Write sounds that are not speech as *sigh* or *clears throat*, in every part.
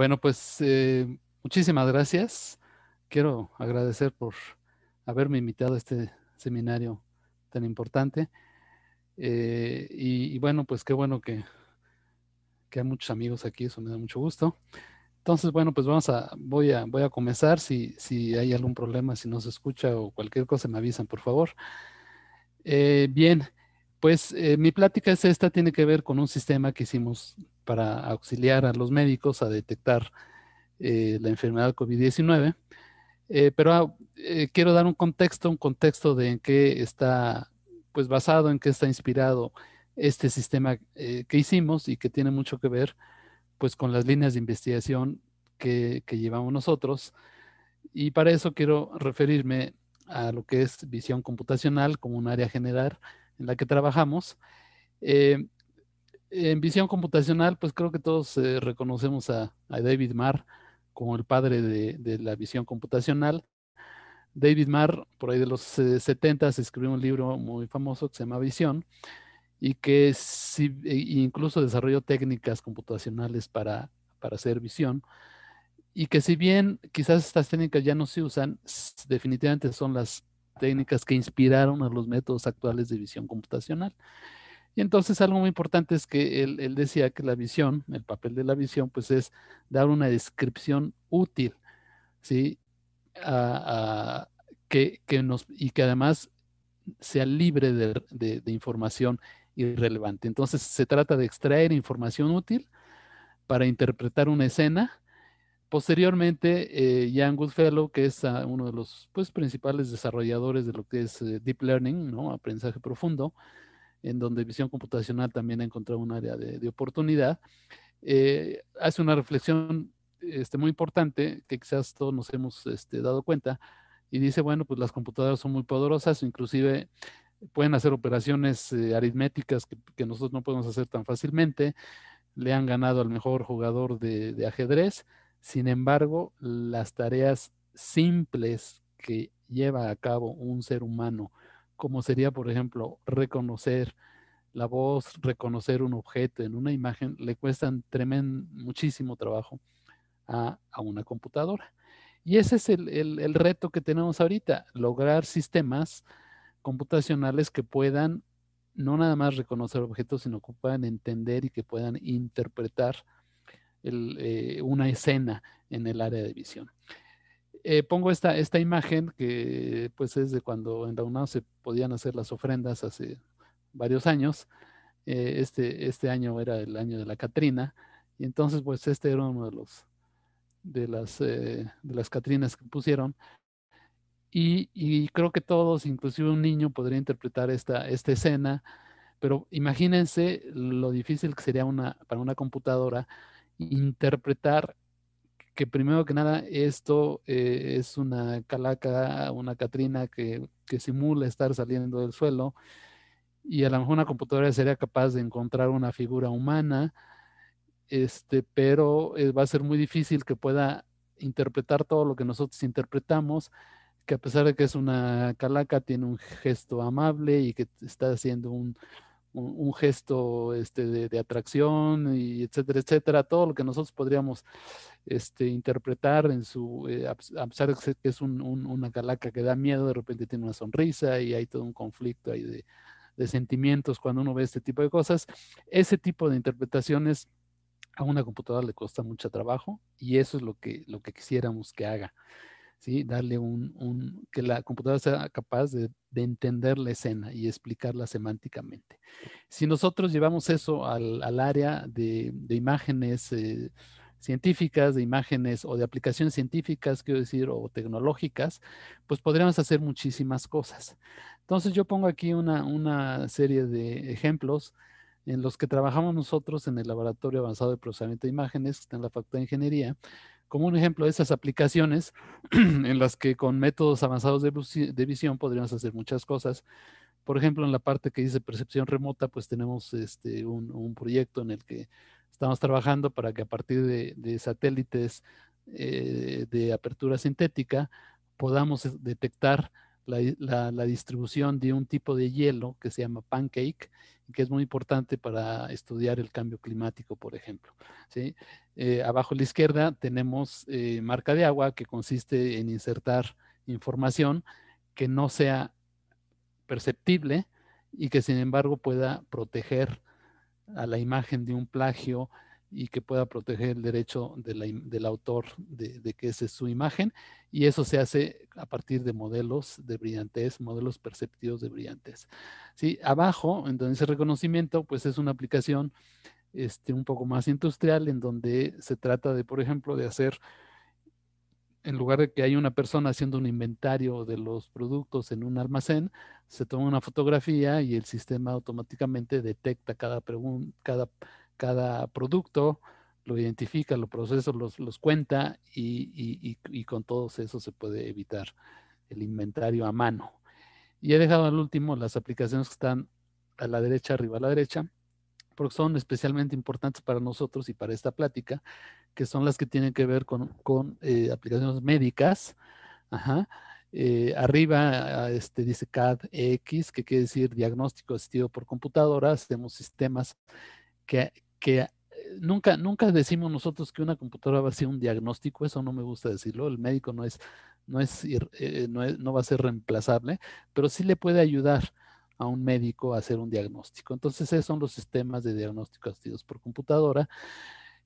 Bueno, pues eh, muchísimas gracias. Quiero agradecer por haberme invitado a este seminario tan importante. Eh, y, bueno, pues qué bueno que, que, hay muchos amigos aquí, eso me da mucho gusto. Entonces, bueno, pues vamos a, voy a, voy a comenzar. Si, si hay algún problema, si no se escucha o cualquier cosa, me avisan, por favor. Eh, bien, pues eh, mi plática es esta, tiene que ver con un sistema que hicimos para auxiliar a los médicos a detectar eh, la enfermedad COVID-19. Eh, pero ah, quiero dar un contexto, un contexto de en qué está, pues basado en qué está inspirado este sistema que hicimos y que tiene mucho que ver, pues con las líneas de investigación que, que llevamos nosotros. Y para eso quiero referirme a lo que es visión computacional como un área general en la que trabajamos. Eh, en visión computacional, pues creo que todos eh, reconocemos a, David Marr como el padre de, la visión computacional. David Marr, por ahí de los 70s, eh, escribió un libro muy famoso que se llama Visión y que e incluso desarrolló técnicas computacionales para, para hacer visión y que si bien quizás estas técnicas ya no se usan, definitivamente son las técnicas que inspiraron a los métodos actuales de visión computacional. Y entonces algo muy importante es que él, decía que la visión, el papel de la visión, pues es dar una descripción útil, ¿sí? que, nos, y que además sea libre de, información irrelevante. Entonces se trata de extraer información útil para interpretar una escena Posteriormente, eh, Jan Goodfellow, que es ah, uno de los pues, principales desarrolladores de lo que es eh, Deep Learning, ¿no? aprendizaje profundo, en donde visión computacional también ha encontrado un área de, oportunidad, eh, hace una reflexión este, muy importante que quizás todos nos hemos este, dado cuenta y dice, bueno, pues las computadoras son muy poderosas, inclusive pueden hacer operaciones aritméticas que, nosotros no podemos hacer tan fácilmente, le han ganado al mejor jugador de ajedrez sin embargo, las tareas simples que lleva a cabo un ser humano, como sería, por ejemplo, reconocer la voz, reconocer un objeto en una imagen, le cuestan tremen muchísimo trabajo a, una computadora. Y ese es el, el reto que tenemos ahorita, lograr sistemas computacionales que puedan no nada más reconocer objetos, sino que puedan entender y que puedan interpretar eh, una escena en el área de visión. Eh, pongo esta, esta imagen que pues es de cuando en la se podían hacer las ofrendas hace varios años. Eh, este, este año era el año de la Catrina y entonces pues este era uno de los de las de las Catrinas que pusieron y, creo que todos, inclusive un niño, podría interpretar esta, esta escena, pero imagínense lo difícil que sería una, para una computadora interpretar que primero que nada esto eh, es una calaca, una catrina que, simula estar saliendo del suelo y a lo mejor una computadora sería capaz de encontrar una figura humana, este, pero eh, va a ser muy difícil que pueda interpretar todo lo que nosotros interpretamos, que a pesar de que es una calaca, tiene un gesto amable y que está haciendo un, un, gesto este, de, atracción, y etcétera, etcétera, todo lo que nosotros podríamos este, interpretar en su, eh, a pesar de que es una calaca que da miedo, de repente tiene una sonrisa y hay todo un conflicto de, sentimientos cuando uno ve este tipo de cosas. Ese tipo de interpretaciones a una computadora le cuesta mucho trabajo y eso es lo que, lo que quisiéramos que haga. Darle un, que la computadora sea capaz de, entender la escena y explicarla semánticamente. Si nosotros llevamos eso al, área de, imágenes eh, científicas, de imágenes o de aplicaciones científicas, quiero decir, o tecnológicas, pues podríamos hacer muchísimas cosas. Entonces yo pongo aquí una, una serie de ejemplos en los que trabajamos nosotros en el Laboratorio Avanzado de Procesamiento de Imágenes, está en la Facultad de Ingeniería, como un ejemplo de esas aplicaciones *clears throat* en las que con métodos avanzados de, visión podríamos hacer muchas cosas. Por ejemplo, en la parte que dice percepción remota, pues tenemos este, un, proyecto en el que estamos trabajando para que a partir de, satélites eh, de apertura sintética podamos detectar la, distribución de un tipo de hielo que se llama pancake que es muy importante para estudiar el cambio climático, por ejemplo. ¿sí? Eh, abajo a la izquierda tenemos eh, marca de agua, que consiste en insertar información que no sea perceptible y que sin embargo pueda proteger a la imagen de un plagio, y que pueda proteger el derecho del autor de, que esa es su imagen. Y eso se hace a partir de modelos de brillantez, modelos perceptivos de brillantez. ¿Sí? Abajo, entonces ese reconocimiento, pues es una aplicación este, un poco más industrial, en donde se trata de, por ejemplo, de hacer, en lugar de que haya una persona haciendo un inventario de los productos en un almacén, se toma una fotografía y el sistema automáticamente detecta cada, cada cada producto, lo identifica, lo procesa, los, cuenta y, con todos eso se puede evitar el inventario a mano. Y he dejado al último las aplicaciones que están a la derecha, arriba a la derecha, porque son especialmente importantes para nosotros y para esta plática, que son las que tienen que ver con, eh, aplicaciones médicas. Eh, arriba ah, este, dice CAD-X, que quiere decir diagnóstico asistido por computadora. Tenemos sistemas que, que eh, nunca, nunca decimos nosotros que una computadora va a ser un diagnóstico, eso no me gusta decirlo, el médico no es, eh, no es, no, va a ser reemplazable, pero sí le puede ayudar a un médico a hacer un diagnóstico. Entonces, esos son los sistemas de diagnóstico asistidos por computadora.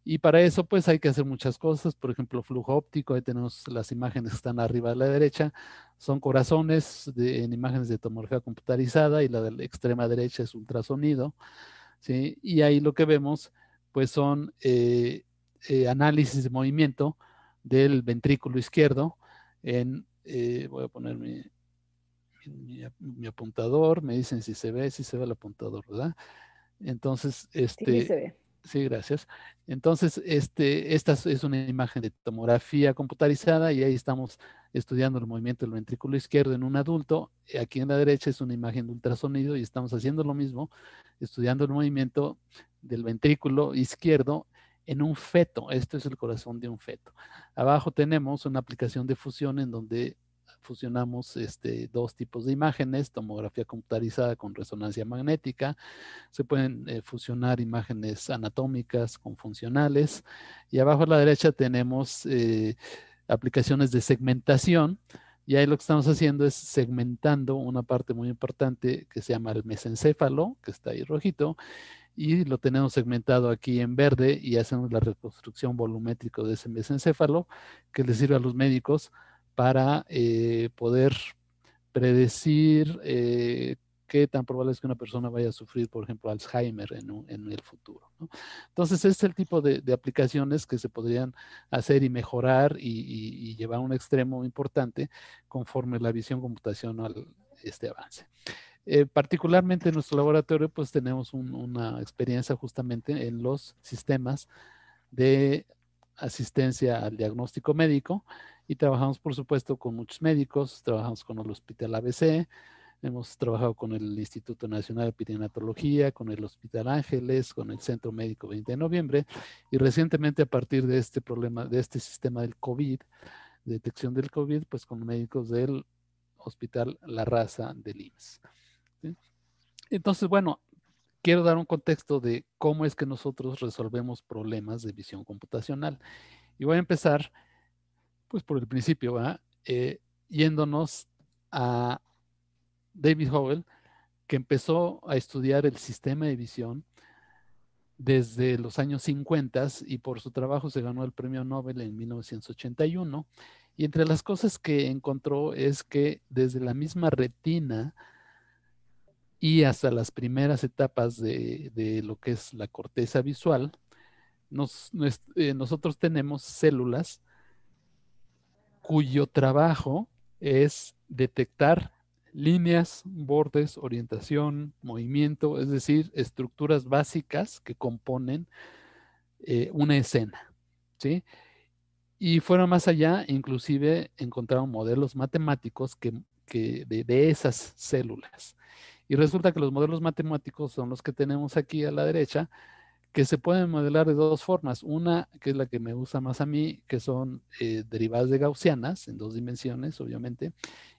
Y para eso, pues hay que hacer muchas cosas, por ejemplo, flujo óptico, ahí tenemos las imágenes que están arriba a la derecha, son corazones en imágenes de tomografía computarizada y la de la extrema derecha es ultrasonido. ¿sí? Y ahí lo que vemos, pues son eh, eh, análisis de movimiento del ventrículo izquierdo en, eh, voy a poner mi, apuntador, me dicen si se ve, si se ve el apuntador, ¿verdad? Entonces, este... se ve. Sí, gracias. Entonces, este, esta es una imagen de tomografía computarizada y ahí estamos estudiando el movimiento del ventrículo izquierdo en un adulto. Eh, aquí en la derecha es una imagen de ultrasonido y estamos haciendo lo mismo, estudiando el movimiento del ventrículo izquierdo en un feto. Esto es el corazón de un feto. Abajo tenemos una aplicación de fusión en donde fusionamos este, dos tipos de imágenes, tomografía computarizada con resonancia magnética, se pueden eh, fusionar imágenes anatómicas con funcionales y abajo a la derecha tenemos eh, aplicaciones de segmentación y ahí lo que estamos haciendo es segmentando una parte muy importante que se llama el mesencéfalo, que está ahí rojito, y lo tenemos segmentado aquí en verde y hacemos la reconstrucción volumétrica de ese mesencéfalo que le sirve a los médicos para eh, poder predecir eh, qué tan probable es que una persona vaya a sufrir, por ejemplo, Alzheimer en, el futuro. Entonces, este es el tipo de, aplicaciones que se podrían hacer y mejorar y, llevar a un extremo importante conforme la visión computacional este avance. Eh, particularmente en nuestro laboratorio, pues tenemos una experiencia justamente en los sistemas de asistencia al diagnóstico médico y trabajamos, por supuesto, con muchos médicos, trabajamos con el Hospital ABC, hemos trabajado con el Instituto Nacional de Epidemiología, con el Hospital Ángeles, con el Centro Médico 20 de Noviembre, y recientemente a partir de este problema, de este sistema del COVID, detección del COVID, pues con médicos del Hospital La Raza del IMSS. Entonces, bueno, quiero dar un contexto de cómo es que nosotros resolvemos problemas de visión computacional. Y voy a empezar pues por el principio, eh, yéndonos a David Howell, que empezó a estudiar el sistema de visión desde los años 50 y por su trabajo se ganó el premio Nobel en 1981. Y entre las cosas que encontró es que desde la misma retina y hasta las primeras etapas de, lo que es la corteza visual, eh, nosotros tenemos células cuyo trabajo es detectar líneas, bordes, orientación, movimiento, es decir, estructuras básicas que componen eh, una escena. ¿sí? Y fueron más allá, inclusive encontraron modelos matemáticos que, de, de, esas células. Y resulta que los modelos matemáticos son los que tenemos aquí a la derecha, que se pueden modelar de dos formas. Una, que es la que me gusta más a mí, que son eh, derivadas de gaussianas en dos dimensiones, obviamente.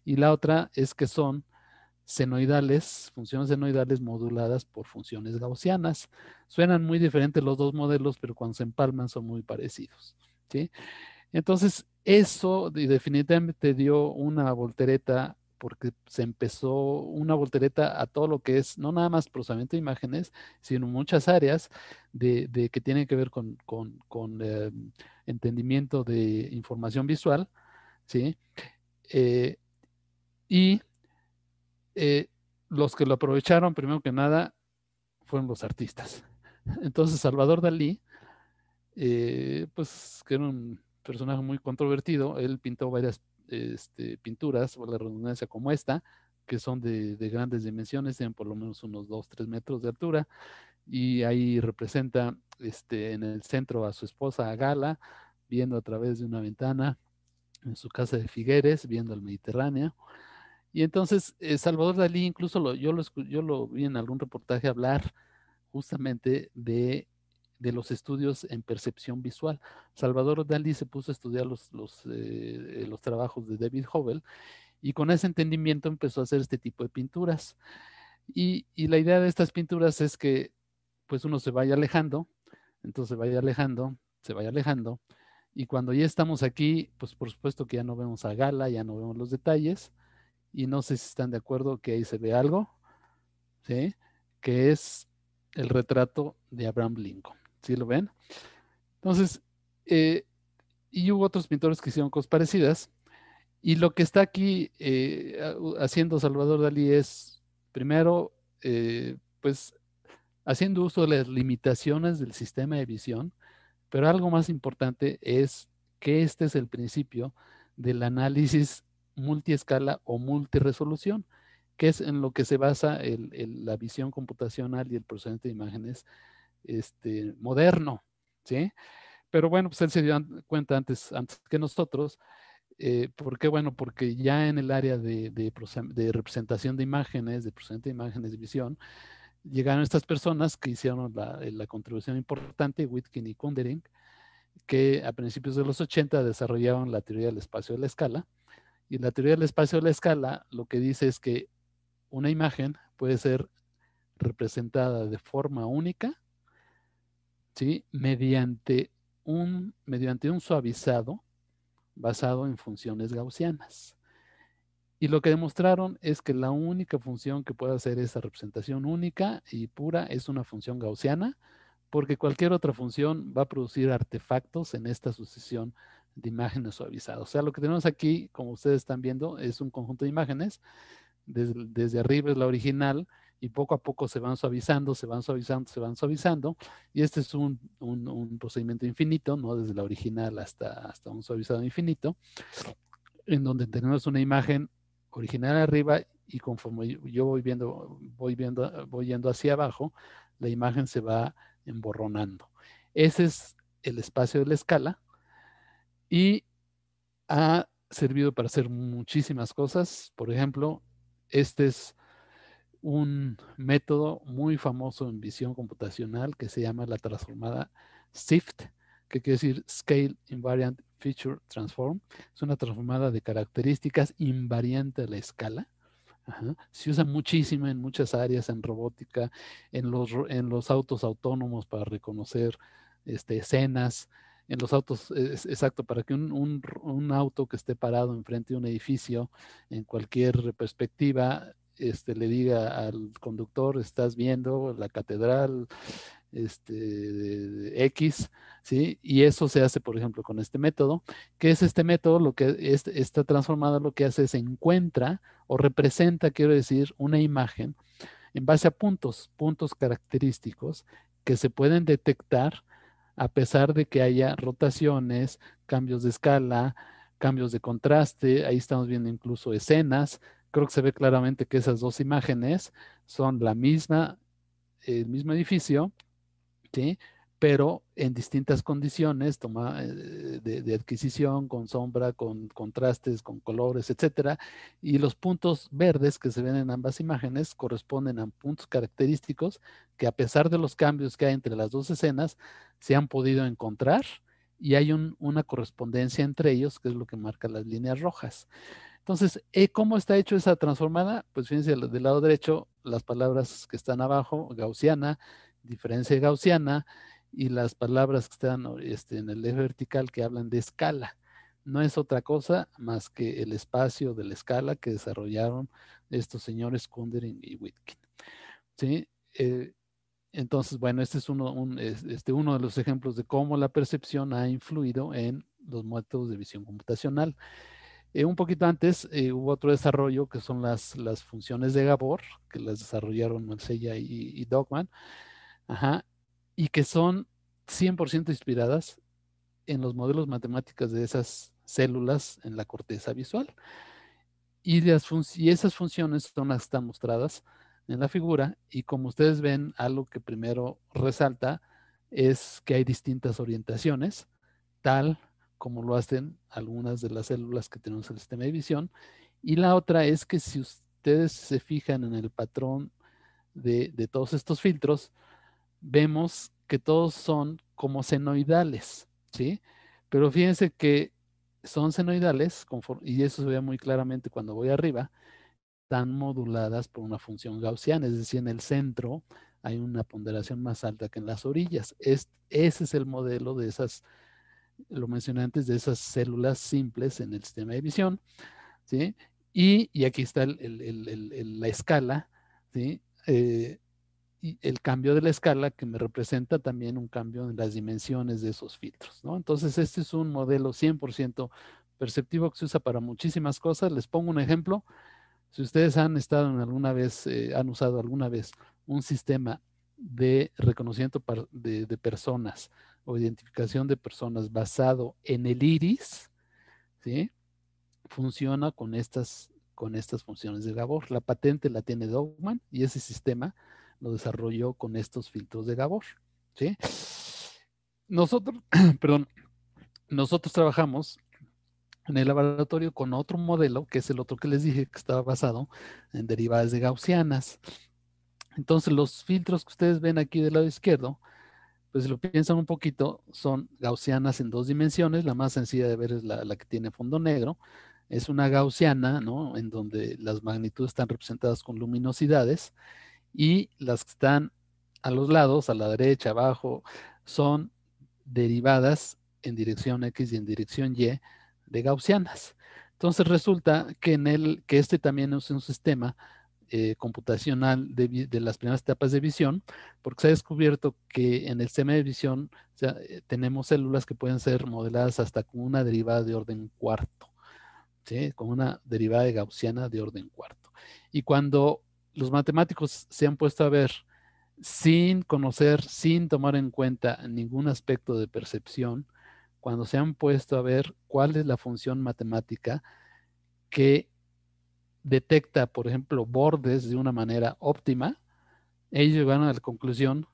Y la otra es que son senoidales, funciones senoidales moduladas por funciones gaussianas. Suenan muy diferentes los dos modelos, pero cuando se empalman son muy parecidos. ¿sí? Entonces, eso definitivamente dio una voltereta porque se empezó una voltereta a todo lo que es, no nada más procesamiento de imágenes, sino muchas áreas de, que tienen que ver con, con, eh, entendimiento de información visual, ¿sí? Eh, y eh, los que lo aprovecharon, primero que nada, fueron los artistas. *laughs* Entonces, Salvador Dalí, pues que era un personaje muy controvertido, él pintó varias este, pinturas, por la redundancia como esta, que son de, grandes dimensiones, tienen por lo menos unos 2, 3 metros de altura, y ahí representa este, en el centro a su esposa, a Gala, viendo a través de una ventana en su casa de Figueres, viendo el Mediterráneo. Y entonces eh, Salvador Dalí, incluso yo, lo, yo lo vi en algún reportaje hablar justamente de de los estudios en percepción visual. Salvador Dalí se puso a estudiar los, los, eh, eh, trabajos de David Hovell y con ese entendimiento empezó a hacer este tipo de pinturas. Y, la idea de estas pinturas es que pues uno se vaya alejando, entonces se vaya alejando, se vaya alejando, y cuando ya estamos aquí, pues por supuesto que ya no vemos a Gala, ya no vemos los detalles, y no sé si están de acuerdo que ahí se ve algo, ¿sí? que es el retrato de Abraham Lincoln. ¿Sí lo ven? Entonces, eh, y hubo otros pintores que hicieron cosas parecidas. Y lo que está aquí eh, haciendo Salvador Dalí es, primero, eh, pues haciendo uso de las limitaciones del sistema de visión, pero algo más importante es que este es el principio del análisis multiescala o multiresolución, que es en lo que se basa la visión computacional y el procesamiento de imágenes este, moderno, ¿sí? Pero bueno, pues él se dio cuenta antes, antes que nosotros, eh, Bueno, porque ya en el área de, representación de imágenes, de procedente de imágenes de visión, llegaron estas personas que hicieron la, eh, contribución importante, Witkin y Kundering, que a principios de los 80 desarrollaron la teoría del espacio de la escala. Y la teoría del espacio de la escala lo que dice es que una imagen puede ser representada de forma única mediante, un, mediante un suavizado basado en funciones gaussianas. Y lo que demostraron es que la única función que puede hacer esa representación única y pura es una función gaussiana, porque cualquier otra función va a producir artefactos en esta sucesión de imágenes suavizadas. O sea, lo que tenemos aquí, como ustedes están viendo, es un conjunto de imágenes. Desde, desde arriba es la original, y poco a poco se van suavizando, se van suavizando, se van suavizando. Y este es un, procedimiento infinito, ¿no? Desde la original hasta, hasta un suavizado infinito, en donde tenemos una imagen original arriba y conforme yo voy viendo, voy viendo, voy yendo hacia abajo, la imagen se va emborronando. Ese es el espacio de la escala y ha servido para hacer muchísimas cosas. Por ejemplo, este es un método muy famoso en visión computacional que se llama la transformada SIFT, que quiere decir Scale Invariant Feature Transform. Es una transformada de características invariante a la escala. Se usa muchísimo en muchas áreas, en robótica, en los, en los autos autónomos para reconocer este, escenas, en los autos, e, exacto, para que un, un, auto que esté parado enfrente de un edificio, en cualquier perspectiva, este, le diga al conductor, estás viendo la catedral este, X, ¿sí? Y eso se hace, por ejemplo, con este método. que es este método? Lo que está transformada lo que hace es encuentra o representa, quiero decir, una imagen en base a puntos, puntos característicos que se pueden detectar a pesar de que haya rotaciones, cambios de escala, cambios de contraste, ahí estamos viendo incluso escenas, creo que se ve claramente que esas dos imágenes son la misma, el mismo edificio, ¿sí? pero en distintas condiciones toma, eh, de, adquisición, con sombra, con contrastes, con colores, etcétera. Y los puntos verdes que se ven en ambas imágenes corresponden a puntos característicos que a pesar de los cambios que hay entre las dos escenas, se han podido encontrar y hay una correspondencia entre ellos, que es lo que marca las líneas rojas. Entonces, eh, ¿cómo está hecho esa transformada? Pues fíjense, del lado derecho, las palabras que están abajo, gaussiana, diferencia gaussiana, y las palabras que están este, en el eje vertical que hablan de escala. No es otra cosa más que el espacio de la escala que desarrollaron estos señores Kundering y Witkin. ¿Sí? Eh, entonces, bueno, este es este, uno de los ejemplos de cómo la percepción ha influido en los métodos de visión computacional. Eh, un poquito antes eh, hubo otro desarrollo que son las, las funciones de Gabor, que las desarrollaron Marsella y, Dogman, y que son 100% inspiradas en los modelos matemáticos de esas células en la corteza visual. Y, y esas funciones son las que están mostradas en la figura y como ustedes ven, algo que primero resalta es que hay distintas orientaciones, tal como lo hacen algunas de las células que tenemos en el sistema de visión. Y la otra es que si ustedes se fijan en el patrón de, todos estos filtros, vemos que todos son como senoidales, ¿sí? Pero fíjense que son senoidales, y eso se ve muy claramente cuando voy arriba, están moduladas por una función gaussiana, es decir, en el centro hay una ponderación más alta que en las orillas. Es, ese es el modelo de esas lo mencioné antes, de esas células simples en el sistema de visión, ¿sí? Y, y aquí está la escala, ¿sí? Eh, y el cambio de la escala que me representa también un cambio en las dimensiones de esos filtros, ¿no? Entonces, este es un modelo 100% perceptivo que se usa para muchísimas cosas. Les pongo un ejemplo. Si ustedes han estado en alguna vez, eh, han usado alguna vez un sistema de reconocimiento de personas o identificación de personas basado en el iris, ¿sí? funciona con estas, con estas funciones de Gabor. La patente la tiene Dogman y ese sistema lo desarrolló con estos filtros de Gabor. ¿sí? Nosotros, *clears throat* perdón, nosotros trabajamos en el laboratorio con otro modelo, que es el otro que les dije, que estaba basado en derivadas de gaussianas. Entonces, los filtros que ustedes ven aquí del lado izquierdo pues si lo piensan un poquito, son gaussianas en dos dimensiones. La más sencilla de ver es la, que tiene fondo negro. Es una gaussiana, ¿no? En donde las magnitudes están representadas con luminosidades y las que están a los lados, a la derecha, abajo, son derivadas en dirección X y en dirección Y de gaussianas. Entonces resulta que, en el, que este también es un sistema eh, computacional de, las primeras etapas de visión, porque se ha descubierto que en el sistema de visión eh, tenemos células que pueden ser modeladas hasta con una derivada de orden cuarto, con una derivada de gaussiana de orden cuarto. Y cuando los matemáticos se han puesto a ver sin conocer, sin tomar en cuenta ningún aspecto de percepción, cuando se han puesto a ver cuál es la función matemática que detecta, por ejemplo, bordes de una manera óptima, ellos llegaron a la conclusión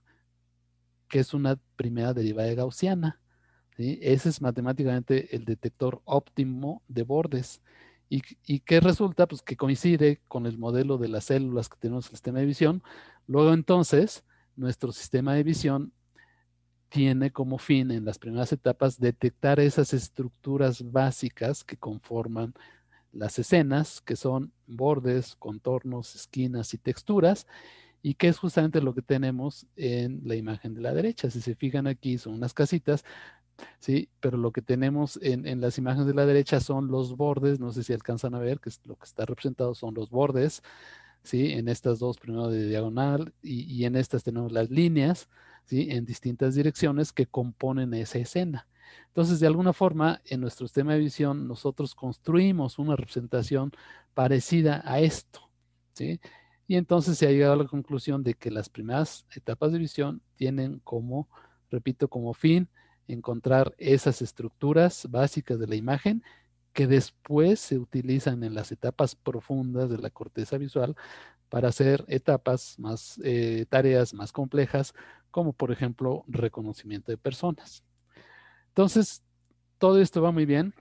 que es una primera derivada gaussiana. Ese es matemáticamente el detector óptimo de bordes. ¿Y, y qué resulta? Pues que coincide con el modelo de las células que tenemos en el sistema de visión. Luego entonces, nuestro sistema de visión tiene como fin en las primeras etapas detectar esas estructuras básicas que conforman las escenas, que son bordes, contornos, esquinas y texturas, y que es justamente lo que tenemos en la imagen de la derecha. Si se fijan aquí, son unas casitas, ¿sí? Pero lo que tenemos en, las imágenes de la derecha son los bordes, no sé si alcanzan a ver, que es lo que está representado son los bordes, ¿sí? En estas dos, primero de diagonal, y, y en estas tenemos las líneas, ¿sí? En distintas direcciones que componen esa escena. Entonces, de alguna forma, en nuestro sistema de visión, nosotros construimos una representación parecida a esto, ¿sí? Y entonces se ha llegado a la conclusión de que las primeras etapas de visión tienen como, repito, como fin encontrar esas estructuras básicas de la imagen que después se utilizan en las etapas profundas de la corteza visual para hacer etapas más, eh, tareas más complejas, como por ejemplo reconocimiento de personas. Entonces, todo esto va muy bien,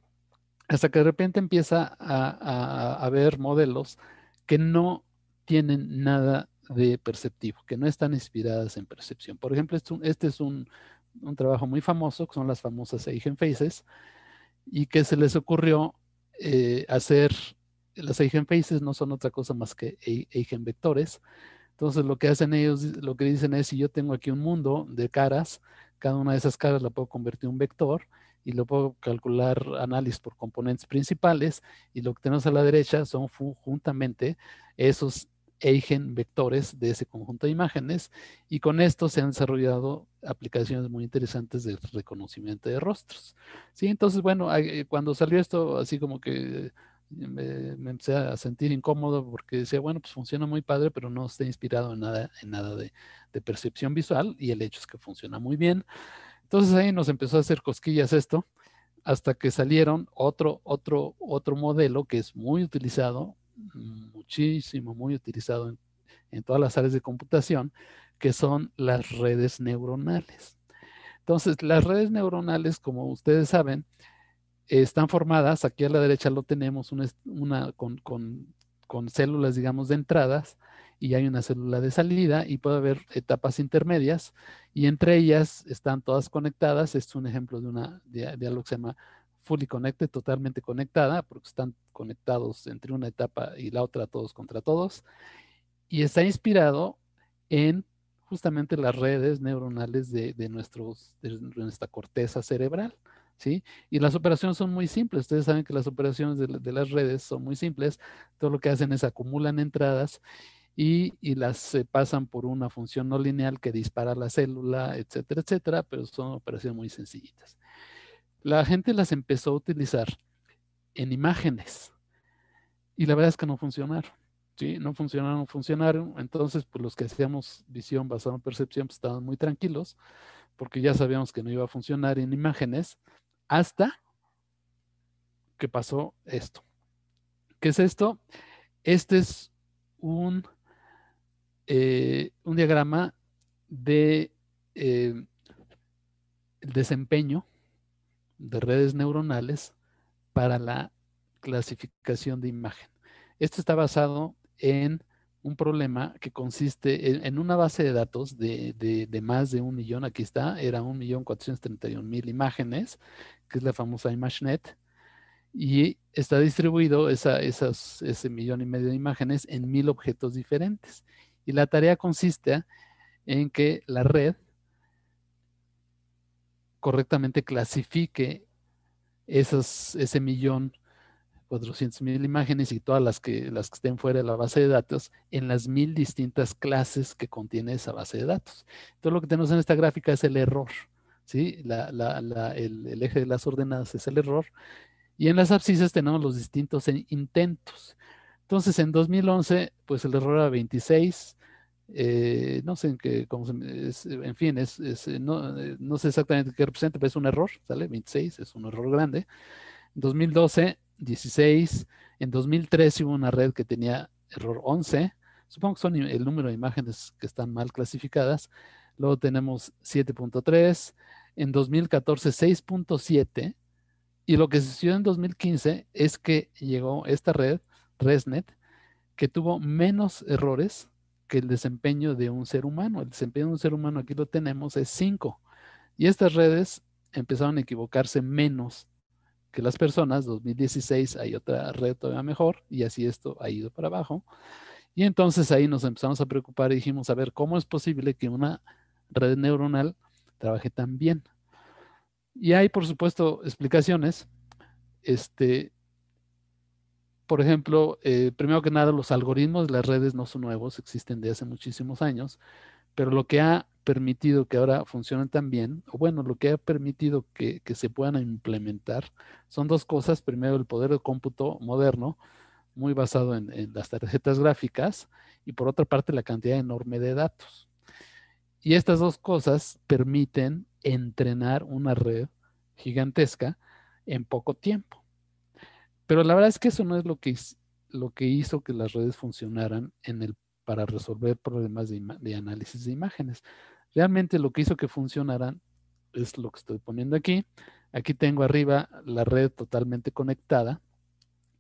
hasta que de repente empieza a, a, ver modelos que no tienen nada de perceptivo, que no están inspiradas en percepción. Por ejemplo, este, este es un, un, trabajo muy famoso, que son las famosas eigenfaces Faces, y que se les ocurrió eh, hacer, las eigenfaces Faces no son otra cosa más que eigenvectores. Vectores. Entonces, lo que hacen ellos, lo que dicen es, si yo tengo aquí un mundo de caras, cada una de esas caras la puedo convertir en un vector y lo puedo calcular análisis por componentes principales y lo que tenemos a la derecha son juntamente esos eigen vectores de ese conjunto de imágenes y con esto se han desarrollado aplicaciones muy interesantes de reconocimiento de rostros. Sí, entonces bueno, eh, cuando salió esto así como que me, me, empecé a sentir incómodo porque decía, bueno, pues funciona muy padre, pero no está inspirado en nada, en nada de, percepción visual y el hecho es que funciona muy bien. Entonces ahí nos empezó a hacer cosquillas esto hasta que salieron otro, otro, otro modelo que es muy utilizado, muchísimo, muy utilizado en, en todas las áreas de computación, que son las redes neuronales. Entonces, las redes neuronales, como ustedes saben, están formadas, aquí a la derecha lo tenemos, una, con, células, digamos, de entradas y hay una célula de salida y puede haber etapas intermedias y entre ellas están todas conectadas. es un ejemplo de, una, de, algo que se llama fully connected, totalmente conectada, porque están conectados entre una etapa y la otra todos contra todos. Y está inspirado en justamente las redes neuronales de, nuestros, de nuestra corteza cerebral. Y las operaciones son muy simples. Ustedes saben que las operaciones de, las redes son muy simples. Todo lo que hacen es acumulan entradas y, las pasan por una función no lineal que dispara la célula, etcétera, etcétera, pero son operaciones muy sencillitas. La gente las empezó a utilizar en imágenes y la verdad es que no funcionaron. ¿sí? No funcionaron, no funcionaron. Entonces, pues los que hacíamos visión basada en percepción pues, estaban muy tranquilos porque ya sabíamos que no iba a funcionar en imágenes hasta que pasó esto. ¿Qué es esto? Este es un, eh, un diagrama de eh, el desempeño de redes neuronales para la clasificación de imagen. esto está basado en un problema que consiste en, una base de datos de, de, más de un millón, aquí está, era un millón cuatrocientos treinta y un mil imágenes que es la famosa ImageNet, y está distribuido ese millón y medio de imágenes en mil objetos diferentes. Y la tarea consiste en que la red correctamente clasifique ese millón cuatrocientos mil imágenes y todas las que, las que estén fuera de la base de datos en las mil distintas clases que contiene esa base de datos. Entonces lo que tenemos en esta gráfica es el error. ¿sí? La, el, eje de las ordenadas es el error. Y en las abscisas tenemos los distintos intentos. Entonces, en 2011, pues el error era 26. Eh, no sé en qué, en fin, eh, eh, no, sé exactamente qué representa, pero es un error, ¿sale? 26 es un error grande. En 2012, 16. En 2013 hubo una red que tenía error 11. Supongo que son el número de imágenes que están mal clasificadas. Luego tenemos 7.3, en 2014 6.7 y lo que sucedió en 2015 es que llegó esta red, ResNet, que tuvo menos errores que el desempeño de un ser humano. El desempeño de un ser humano aquí lo tenemos es 5 y estas redes empezaron a equivocarse menos que las personas. 2016 hay otra red todavía mejor y así esto ha ido para abajo. Y entonces ahí nos empezamos a preocupar y dijimos, a ver, ¿cómo es posible que una red neuronal trabaje tan bien. Y hay, por supuesto, explicaciones. Este, por ejemplo, eh, primero que nada, los algoritmos de las redes no son nuevos, existen de hace muchísimos años, pero lo que ha permitido que ahora funcionen tan bien, o bueno, lo que ha permitido que, se puedan implementar, son dos cosas. Primero, el poder de cómputo moderno, muy basado en, en las tarjetas gráficas, y por otra parte, la cantidad enorme de datos. Y estas dos cosas permiten entrenar una red gigantesca en poco tiempo. Pero la verdad es que eso no es lo que, lo que hizo que las redes funcionaran en el, para resolver problemas de, de análisis de imágenes. Realmente lo que hizo que funcionaran es lo que estoy poniendo aquí. Aquí tengo arriba la red totalmente conectada,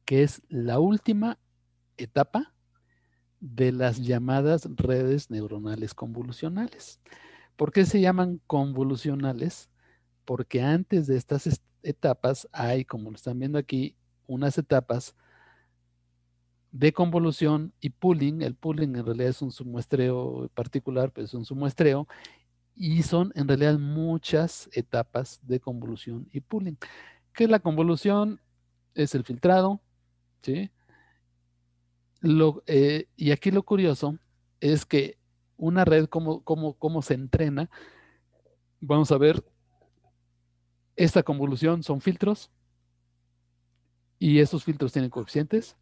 que es la última etapa de las llamadas redes neuronales convolucionales. ¿Por qué se llaman convolucionales? Porque antes de estas etapas hay, como lo están viendo aquí, unas etapas de convolución y pooling. El pooling en realidad es un submuestreo particular, pero es un sumuestreo Y son en realidad muchas etapas de convolución y pooling. ¿Qué es la convolución? Es el filtrado, ¿sí? Eh, y aquí lo curioso es que una red, como, como se entrena? Vamos a ver, esta convolución son filtros y esos filtros tienen coeficientes,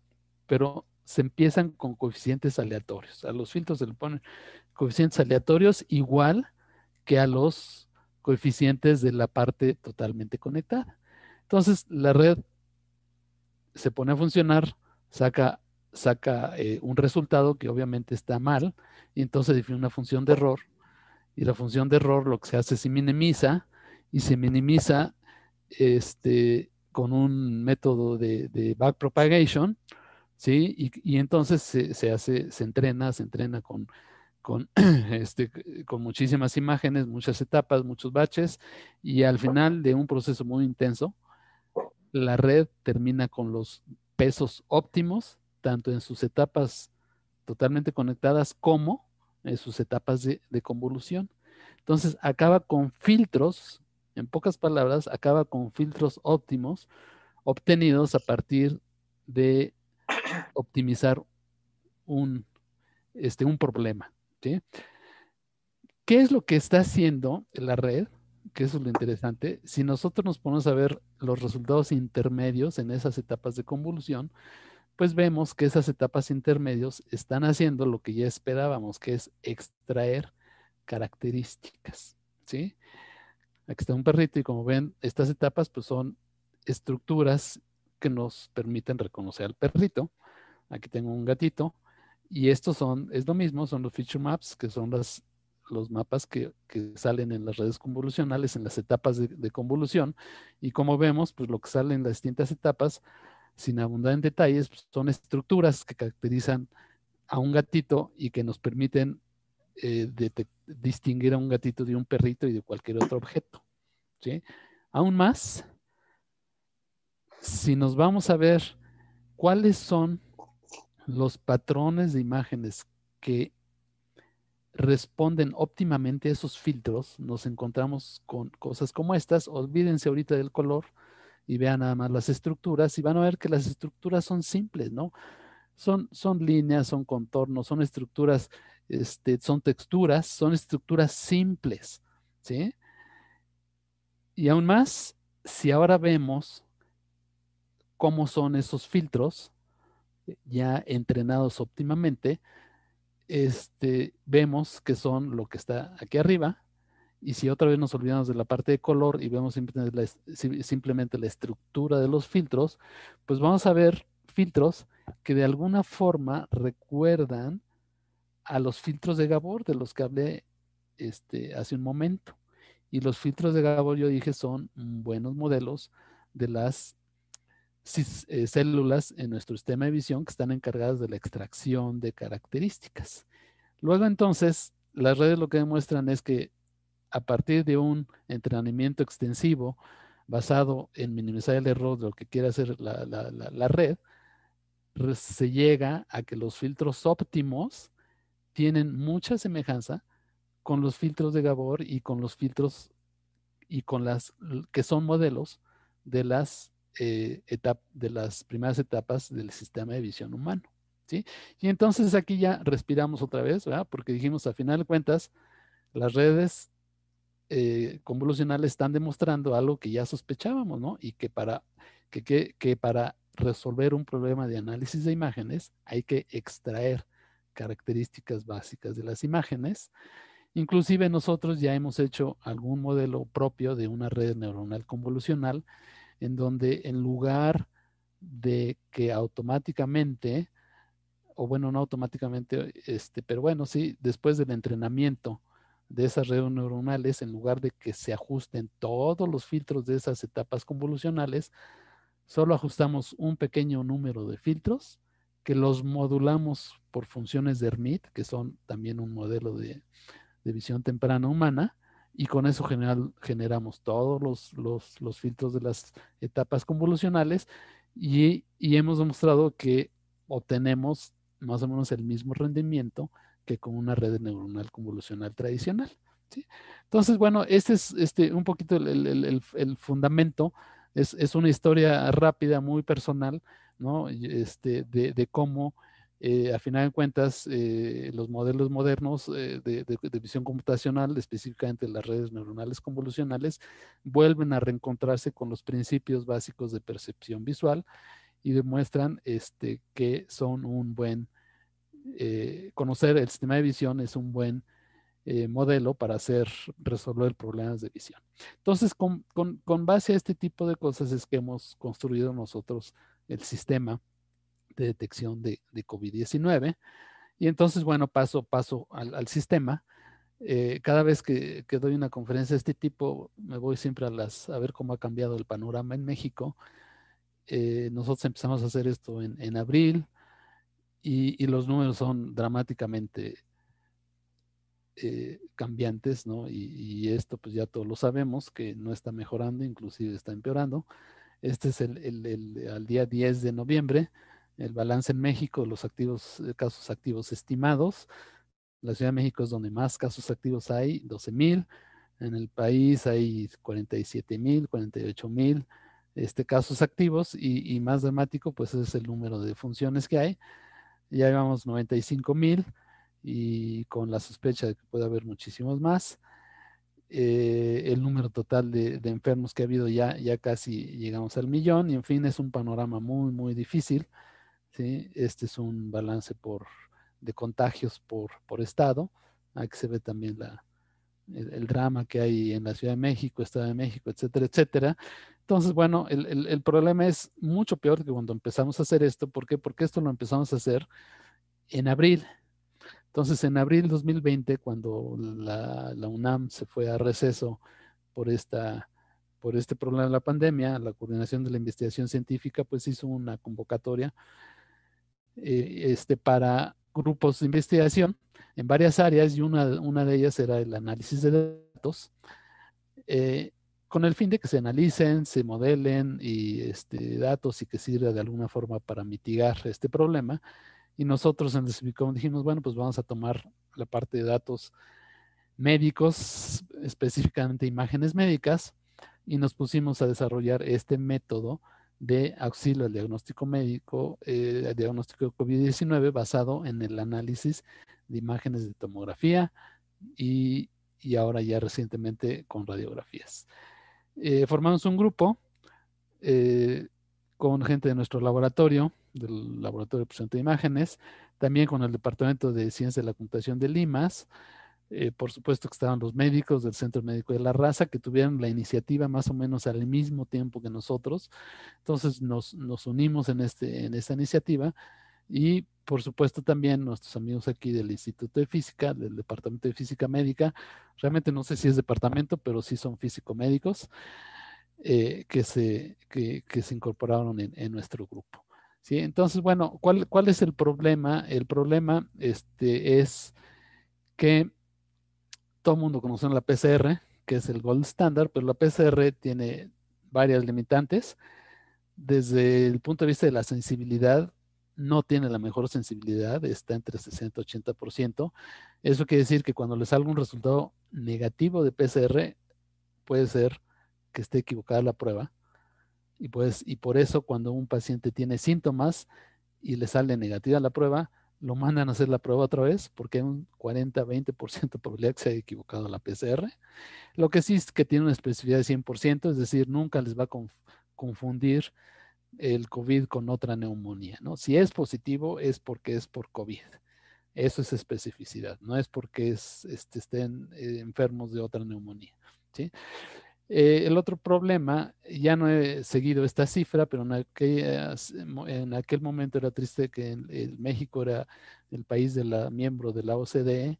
pero se empiezan con coeficientes aleatorios. A los filtros se le ponen coeficientes aleatorios igual que a los coeficientes de la parte totalmente conectada. Entonces, la red se pone a funcionar, saca saca eh, un resultado que obviamente está mal, y entonces define una función de error, y la función de error lo que se hace es se minimiza, y se minimiza este, con un método de, backpropagation, ¿sí? Y, entonces se, hace, se entrena, se entrena con, con, *clears throat* este, con muchísimas imágenes, muchas etapas, muchos baches, y al final de un proceso muy intenso, la red termina con los pesos óptimos tanto en sus etapas totalmente conectadas como en sus etapas de, convolución. Entonces, acaba con filtros, en pocas palabras, acaba con filtros óptimos obtenidos a partir de optimizar un, este, un problema. ¿Qué es lo que está haciendo la red? Que eso es lo interesante. Si nosotros nos ponemos a ver los resultados intermedios en esas etapas de convolución, pues vemos que esas etapas intermedias están haciendo lo que ya esperábamos, que es extraer características, ¿sí? Aquí está un perrito y como ven, estas etapas pues son estructuras que nos permiten reconocer al perrito. Aquí tengo un gatito y estos son, es lo mismo, son los feature maps, que son las, los mapas que, salen en las redes convolucionales, en las etapas de, convolución. Y como vemos, pues lo que sale en las distintas etapas sin abundar en detalles, pues, son estructuras que caracterizan a un gatito y que nos permiten eh, distinguir a un gatito de un perrito y de cualquier otro objeto. ¿sí? Aún más, si nos vamos a ver cuáles son los patrones de imágenes que responden óptimamente a esos filtros, nos encontramos con cosas como estas. Olvídense ahorita del color, y vean nada más las estructuras y van a ver que las estructuras son simples, ¿no? Son, son líneas, son contornos, son estructuras, este, son texturas, son estructuras simples, ¿sí? Y aún más, si ahora vemos cómo son esos filtros, eh, ya entrenados óptimamente, este, vemos que son lo que está aquí arriba, y si otra vez nos olvidamos de la parte de color y vemos simplemente la, estructura de los filtros, pues vamos a ver filtros que de alguna forma recuerdan a los filtros de Gabor de los que hablé este, hace un momento. Y los filtros de Gabor, yo dije, son buenos modelos de las eh, células en nuestro sistema de visión que están encargadas de la extracción de características. Luego entonces, las redes lo que demuestran es que a partir de un entrenamiento extensivo basado en minimizar el error de lo que quiere hacer la, red, se llega a que los filtros óptimos tienen mucha semejanza con los filtros de Gabor y con los filtros y con las que son modelos de las, eh, de las primeras etapas del sistema de visión humano. ¿sí? Y entonces aquí ya respiramos otra vez, porque dijimos a final de cuentas, las redes eh, convolucional convolucionales están demostrando algo que ya sospechábamos, ¿no? Y que para, que, que para resolver un problema de análisis de imágenes hay que extraer características básicas de las imágenes. Inclusive nosotros ya hemos hecho algún modelo propio de una red neuronal convolucional en donde en lugar de que automáticamente, o bueno, no automáticamente, este, pero bueno, sí, después del entrenamiento de esas redes neuronales, en lugar de que se ajusten todos los filtros de esas etapas convolucionales, solo ajustamos un pequeño número de filtros que los modulamos por funciones de Hermit, que son también un modelo de, de visión temprana humana, y con eso general, generamos todos los, filtros de las etapas convolucionales y hemos demostrado que obtenemos más o menos el mismo rendimiento que con una red neuronal convolucional tradicional. Entonces, bueno, este es este, un poquito el, el, el, fundamento. Es, es, una historia rápida, muy personal, ¿no? Este, de, de cómo, eh, a final de cuentas, eh, los modelos modernos eh, de, de, de, visión computacional, específicamente las redes neuronales convolucionales, vuelven a reencontrarse con los principios básicos de percepción visual y demuestran este, que son un buen eh, conocer el sistema de visión es un buen eh, modelo para hacer resolver problemas de visión. Entonces, con, con, base a este tipo de cosas es que hemos construido nosotros el sistema de detección de, COVID-19. Y entonces, bueno, paso, paso al, sistema. Eh, cada vez que, doy una conferencia de este tipo, me voy siempre a, las, a ver cómo ha cambiado el panorama en México. nosotros empezamos a hacer esto en, en abril, y, los números son dramáticamente eh, cambiantes, ¿no? Y, esto pues ya todos lo sabemos, que no está mejorando, inclusive está empeorando. Este es el, día 10 de noviembre, el balance en México, los activos, eh, casos activos estimados. La Ciudad de México es donde más casos activos hay, 12 mil. En el país hay 47 mil, 48 mil este, casos activos y, y más dramático pues es el número de funciones que hay ya llevamos 95 mil y con la sospecha de que puede haber muchísimos más. Eh, el número total de, enfermos que ha habido ya, ya casi llegamos al millón y en fin es un panorama muy, muy difícil. Este es un balance por, de contagios por, por estado. Aquí se ve también el, drama que hay en la Ciudad de México, Estado de México, etcétera, etcétera. Entonces, bueno, el, problema es mucho peor que cuando empezamos a hacer esto. ¿Por qué? Porque esto lo empezamos a hacer en abril. Entonces, en abril 2020, cuando la, UNAM se fue a receso por, esta, por este problema de la pandemia, la coordinación de la investigación científica, pues hizo una convocatoria eh, este, para grupos de investigación en varias áreas y una, una de ellas era el análisis de datos. Eh, con el fin de que se analicen, se modelen y este, datos y que sirva de alguna forma para mitigar este problema. Y nosotros en Desubicom dijimos, bueno, pues vamos a tomar la parte de datos médicos, específicamente imágenes médicas, y nos pusimos a desarrollar este método de auxilio al diagnóstico médico, eh, diagnóstico de COVID-19 basado en el análisis de imágenes de tomografía y, y ahora ya recientemente con radiografías. Eh, formamos un grupo eh, con gente de nuestro laboratorio, del Laboratorio de Presentación de Imágenes, también con el Departamento de Ciencia de la Computación de Limas, eh, por supuesto que estaban los médicos del Centro Médico de la Raza, que tuvieron la iniciativa más o menos al mismo tiempo que nosotros. Entonces nos, nos unimos en, este, en esta iniciativa y por supuesto también nuestros amigos aquí del Instituto de Física, del Departamento de Física Médica, realmente no sé si es departamento, pero sí son físico-médicos eh, que, se, que, se incorporaron en, en nuestro grupo. ¿sí? Entonces, bueno, ¿cuál, ¿cuál, es el problema? El problema este, es que todo el mundo conoce la PCR, que es el gold standard, pero la PCR tiene varias limitantes. Desde el punto de vista de la sensibilidad, no tiene la mejor sensibilidad, está entre 60 y 80%. Eso quiere decir que cuando le salga un resultado negativo de PCR, puede ser que esté equivocada la prueba. Y, pues, y por eso cuando un paciente tiene síntomas y le sale negativa la prueba, lo mandan a hacer la prueba otra vez porque hay un 40-20% de probabilidad que se haya equivocado la PCR. Lo que sí es que tiene una especificidad de 100%, es decir, nunca les va a confundir el COVID con otra neumonía, ¿no? Si es positivo es porque es por COVID. Eso es especificidad, no es porque este, estén eh, enfermos de otra neumonía. ¿sí? Eh, el otro problema, ya no he seguido esta cifra, pero en, eh, aquel momento era triste que México era el país de la, miembro de la OCDE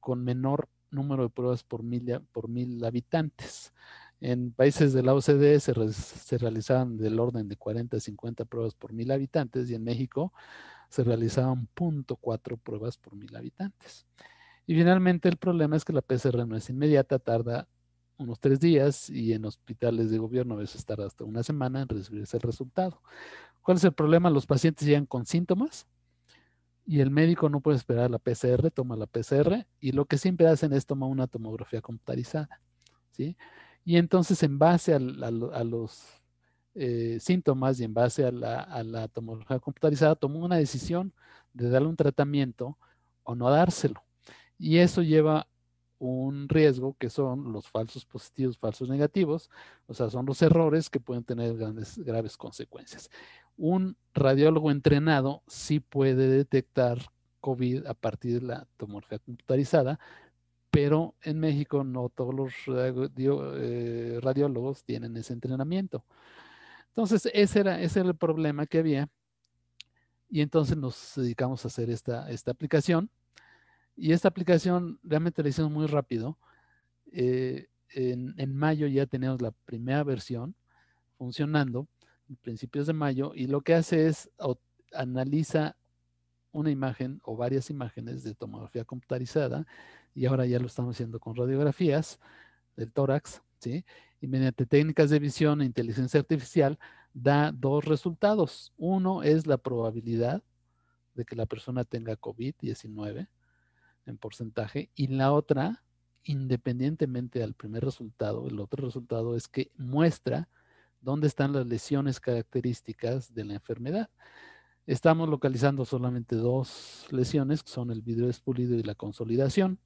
con menor número de pruebas por mil, por mil habitantes. En países de la OCDE se, realizaban del orden de 40 a 50 pruebas por mil habitantes y en México se realizaban 0.4 pruebas por mil habitantes. Y finalmente el problema es que la PCR no es inmediata, tarda unos tres días y en hospitales de gobierno a veces tarda hasta una semana en recibirse el resultado. ¿Cuál es el problema? Los pacientes llegan con síntomas y el médico no puede esperar la PCR, toma la PCR y lo que siempre hacen es tomar una tomografía computarizada. ¿sí? Y entonces en base a, los eh, síntomas y en base a la, a tomografía computarizada tomó una decisión de darle un tratamiento o no dárselo. Y eso lleva un riesgo que son los falsos positivos, falsos negativos, o sea, son los errores que pueden tener grandes, graves consecuencias. Un radiólogo entrenado sí puede detectar COVID a partir de la tomografía computarizada, pero en México no todos los eh, radiólogos tienen ese entrenamiento. Entonces, ese era, ese el problema que había. Y entonces nos dedicamos a hacer esta, esta aplicación. Y esta aplicación realmente la hicimos muy rápido. Eh, en, en, mayo ya teníamos la primera versión funcionando, en principios de mayo, y lo que hace es analiza una imagen o varias imágenes de tomografía computarizada y ahora ya lo estamos haciendo con radiografías del tórax, ¿sí? Y mediante técnicas de visión e inteligencia artificial da dos resultados. Uno es la probabilidad de que la persona tenga COVID-19 en porcentaje y la otra, independientemente del primer resultado, el otro resultado es que muestra dónde están las lesiones características de la enfermedad. Estamos localizando solamente dos lesiones, que son el vidrio despulido y la consolidación.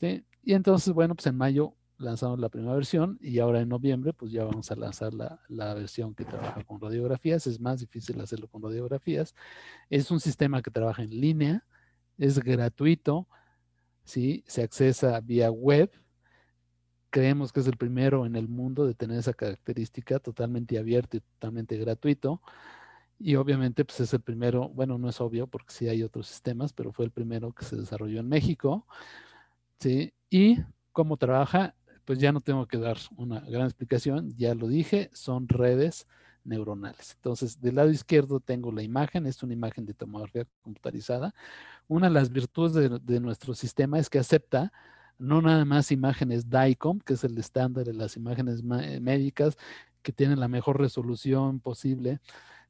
Y entonces, bueno, pues en mayo lanzamos la primera versión y ahora en noviembre, pues ya vamos a lanzar la, versión que trabaja con radiografías. Es más difícil hacerlo con radiografías. Es un sistema que trabaja en línea, es gratuito, ¿sí? se accesa vía web, creemos que es el primero en el mundo de tener esa característica totalmente abierta y totalmente gratuito. Y obviamente, pues es el primero, bueno, no es obvio porque sí hay otros sistemas, pero fue el primero que se desarrolló en México. ¿sí? Y cómo trabaja, pues ya no tengo que dar una gran explicación, ya lo dije, son redes neuronales. Entonces, del lado izquierdo tengo la imagen, es una imagen de tomografía computarizada. Una de las virtudes de, de nuestro sistema es que acepta no nada más imágenes DICOM, que es el estándar de las imágenes médicas que tienen la mejor resolución posible,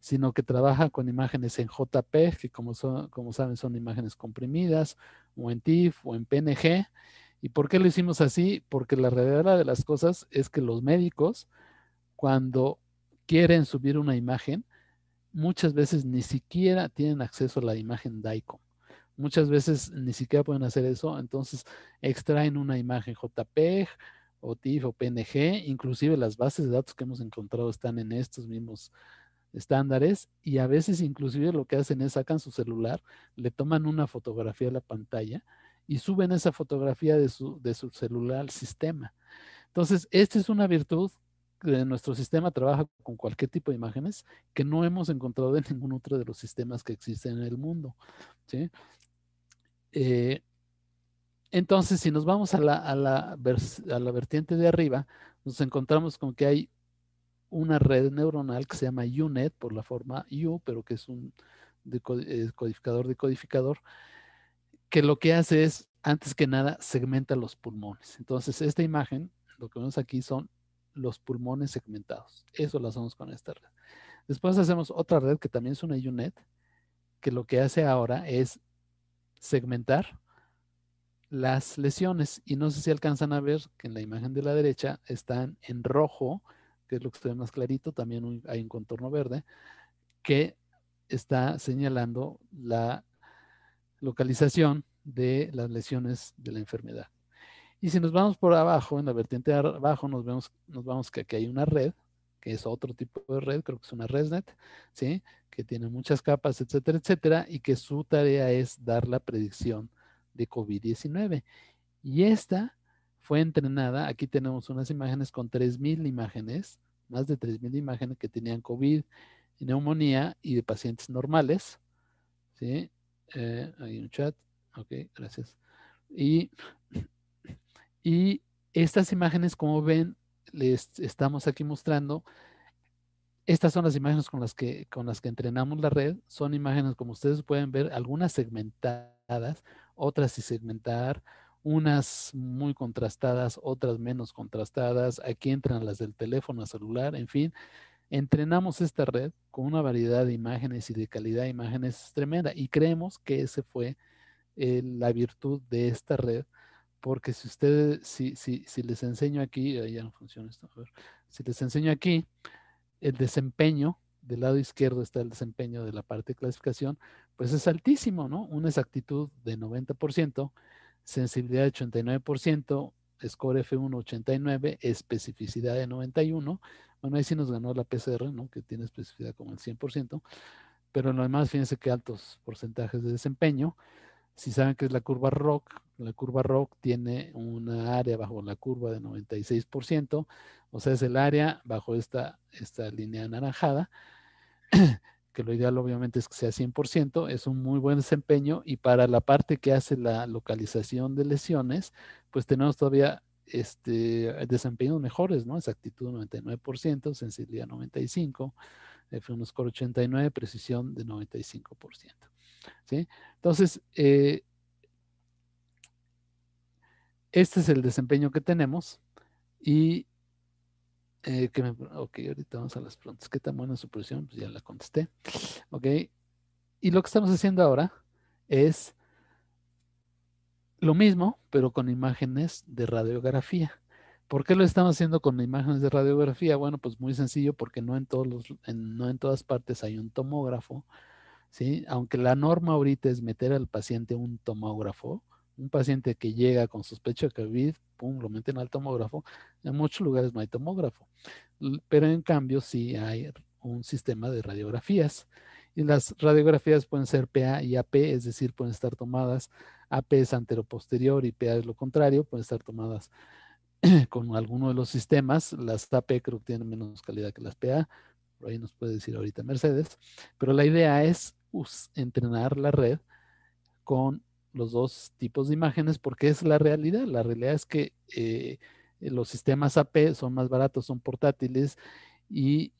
sino que trabaja con imágenes en JPEG, que como, como saben son imágenes comprimidas, o en TIFF, o en PNG. ¿Y por qué lo hicimos así? Porque la realidad de las cosas es que los médicos, cuando quieren subir una imagen, muchas veces ni siquiera tienen acceso a la imagen DICOM. Muchas veces ni siquiera pueden hacer eso, entonces extraen una imagen JPEG o TIFF o PNG, inclusive las bases de datos que hemos encontrado están en estos mismos estándares y a veces inclusive lo que hacen es sacan su celular, le toman una fotografía a la pantalla y suben esa fotografía de su, de su celular al sistema. Entonces, esta es una virtud de nuestro sistema trabaja con cualquier tipo de imágenes que no hemos encontrado en *laughs* ningún otro de los sistemas que existen en el mundo. ¿sí? Eh, entonces, si nos vamos a la, a la, a la vertiente de arriba, nos encontramos con que hay una red neuronal que se llama UNET por la forma U, pero que es un codificador decodificador, que lo que hace es, antes que nada, segmenta los pulmones. Entonces, esta imagen, lo que vemos aquí son los pulmones segmentados. Eso lo hacemos con esta red. Después hacemos otra red que también es una UNET, que lo que hace ahora es segmentar las lesiones. Y no sé si alcanzan a ver que en la imagen de la derecha están en rojo que es lo que se más clarito, también hay un contorno verde, que está señalando la localización de las lesiones de la enfermedad. Y si nos vamos por abajo, en la vertiente de abajo, nos, vemos, nos vamos que aquí hay una red, que es otro tipo de red, creo que es una ResNet, ¿sí? que tiene muchas capas, etcétera, etcétera, y que su tarea es dar la predicción de COVID-19. Y esta fue entrenada, aquí tenemos unas imágenes con 3.000 imágenes, más de 3.000 imágenes que tenían COVID, neumonía y de pacientes normales. ¿sí? Eh, hay un chat, ok, gracias. Y, *clears throat* y estas imágenes, como ven, les estamos aquí mostrando. Estas son las imágenes con las, que, con las que entrenamos la red. Son imágenes, como ustedes pueden ver, algunas segmentadas, otras sin segmentar, unas muy contrastadas, otras menos contrastadas, aquí entran las del teléfono celular, en fin, entrenamos esta red con una variedad de imágenes y de calidad de imágenes tremenda y creemos que ese fue eh, la virtud de esta red porque si ustedes, si, si, les enseño aquí, ya no funciona esto, si les enseño aquí el desempeño, del lado izquierdo está el desempeño de la parte de clasificación, pues es altísimo, ¿no? Una exactitud de 90%, sensibilidad de 89%, score F1 89, especificidad de 91. Bueno, ahí sí nos ganó la PCR, ¿no? Que tiene especificidad como el 100%. Pero en lo demás, fíjense qué altos porcentajes de desempeño. Si saben que es la curva ROC, la curva ROC tiene una área bajo la curva de 96%, o sea, es el área bajo esta, esta línea anaranjada. *clears throat* que lo ideal obviamente es que sea 100%, es un muy buen desempeño y para la parte que hace la localización de lesiones, pues tenemos todavía este, desempeños mejores, ¿no? Exactitud 99%, sensibilidad 95%, F1 score 89%, precisión de 95%. ¿sí? Entonces, eh, este es el desempeño que tenemos y eh, que ok, ahorita vamos a las preguntas. ¿Qué tan buena su posición? Pues ya la contesté. Ok. Y lo que estamos haciendo ahora es lo mismo, pero con imágenes de radiografía. ¿Por qué lo estamos haciendo con imágenes de radiografía? Bueno, pues muy sencillo, porque no en, todos los, no en todas partes hay un tomógrafo. ¿sí? Aunque la norma ahorita es meter al paciente un tomógrafo, un paciente que llega con sospecha de COVID, pum, lo meten al tomógrafo. En muchos lugares no hay tomógrafo, pero en cambio sí hay un sistema de radiografías. Y las radiografías pueden ser PA y AP, es decir, pueden estar tomadas, AP es anteroposterior y PA es lo contrario, pueden estar tomadas *clears throat* con alguno de los sistemas. Las AP creo que tienen menos calidad que las PA, por ahí nos puede decir ahorita Mercedes, pero la idea es entrenar la red con los dos tipos de imágenes porque es la realidad. La realidad es que eh, los sistemas AP son más baratos, son portátiles y,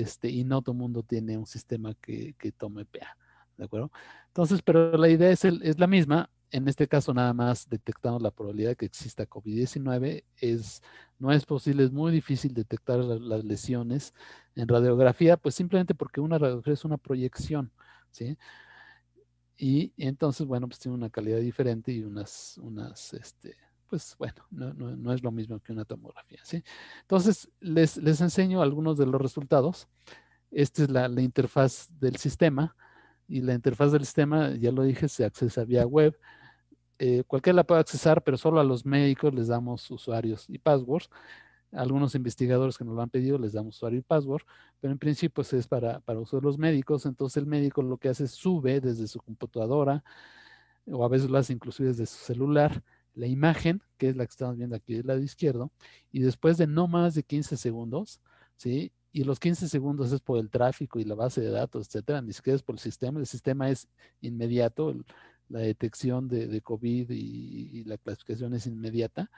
este, y no todo el mundo tiene un sistema que, que, tome PA. ¿De acuerdo? Entonces, pero la idea es, es la misma. En este caso, nada más detectamos la probabilidad de que exista COVID-19. Es, no es posible, es muy difícil detectar las lesiones. En radiografía, pues simplemente porque una radiografía es una proyección. ¿sí? Y entonces, bueno, pues tiene una calidad diferente y unas, unas, este, pues bueno, no, es lo mismo que una tomografía, ¿sí? Entonces, les, les enseño algunos de los resultados. Esta es la, interfaz del sistema y la interfaz del sistema, ya lo dije, se accesa vía web. Eh, cualquiera la puede accesar, pero solo a los médicos les damos usuarios y passwords algunos investigadores que nos lo han pedido les damos usuario y password, pero en principio pues, es para, para uso de los médicos. Entonces el médico lo que hace es sube desde su computadora o a veces lo hace inclusive desde su celular la imagen, que es la que estamos viendo aquí del lado izquierdo, y después de no más de 15 segundos, ¿sí? Y los 15 segundos es por el tráfico y la base de datos, etcétera, ni siquiera es por el sistema. El sistema es inmediato, la detección de, COVID y, y la clasificación es inmediata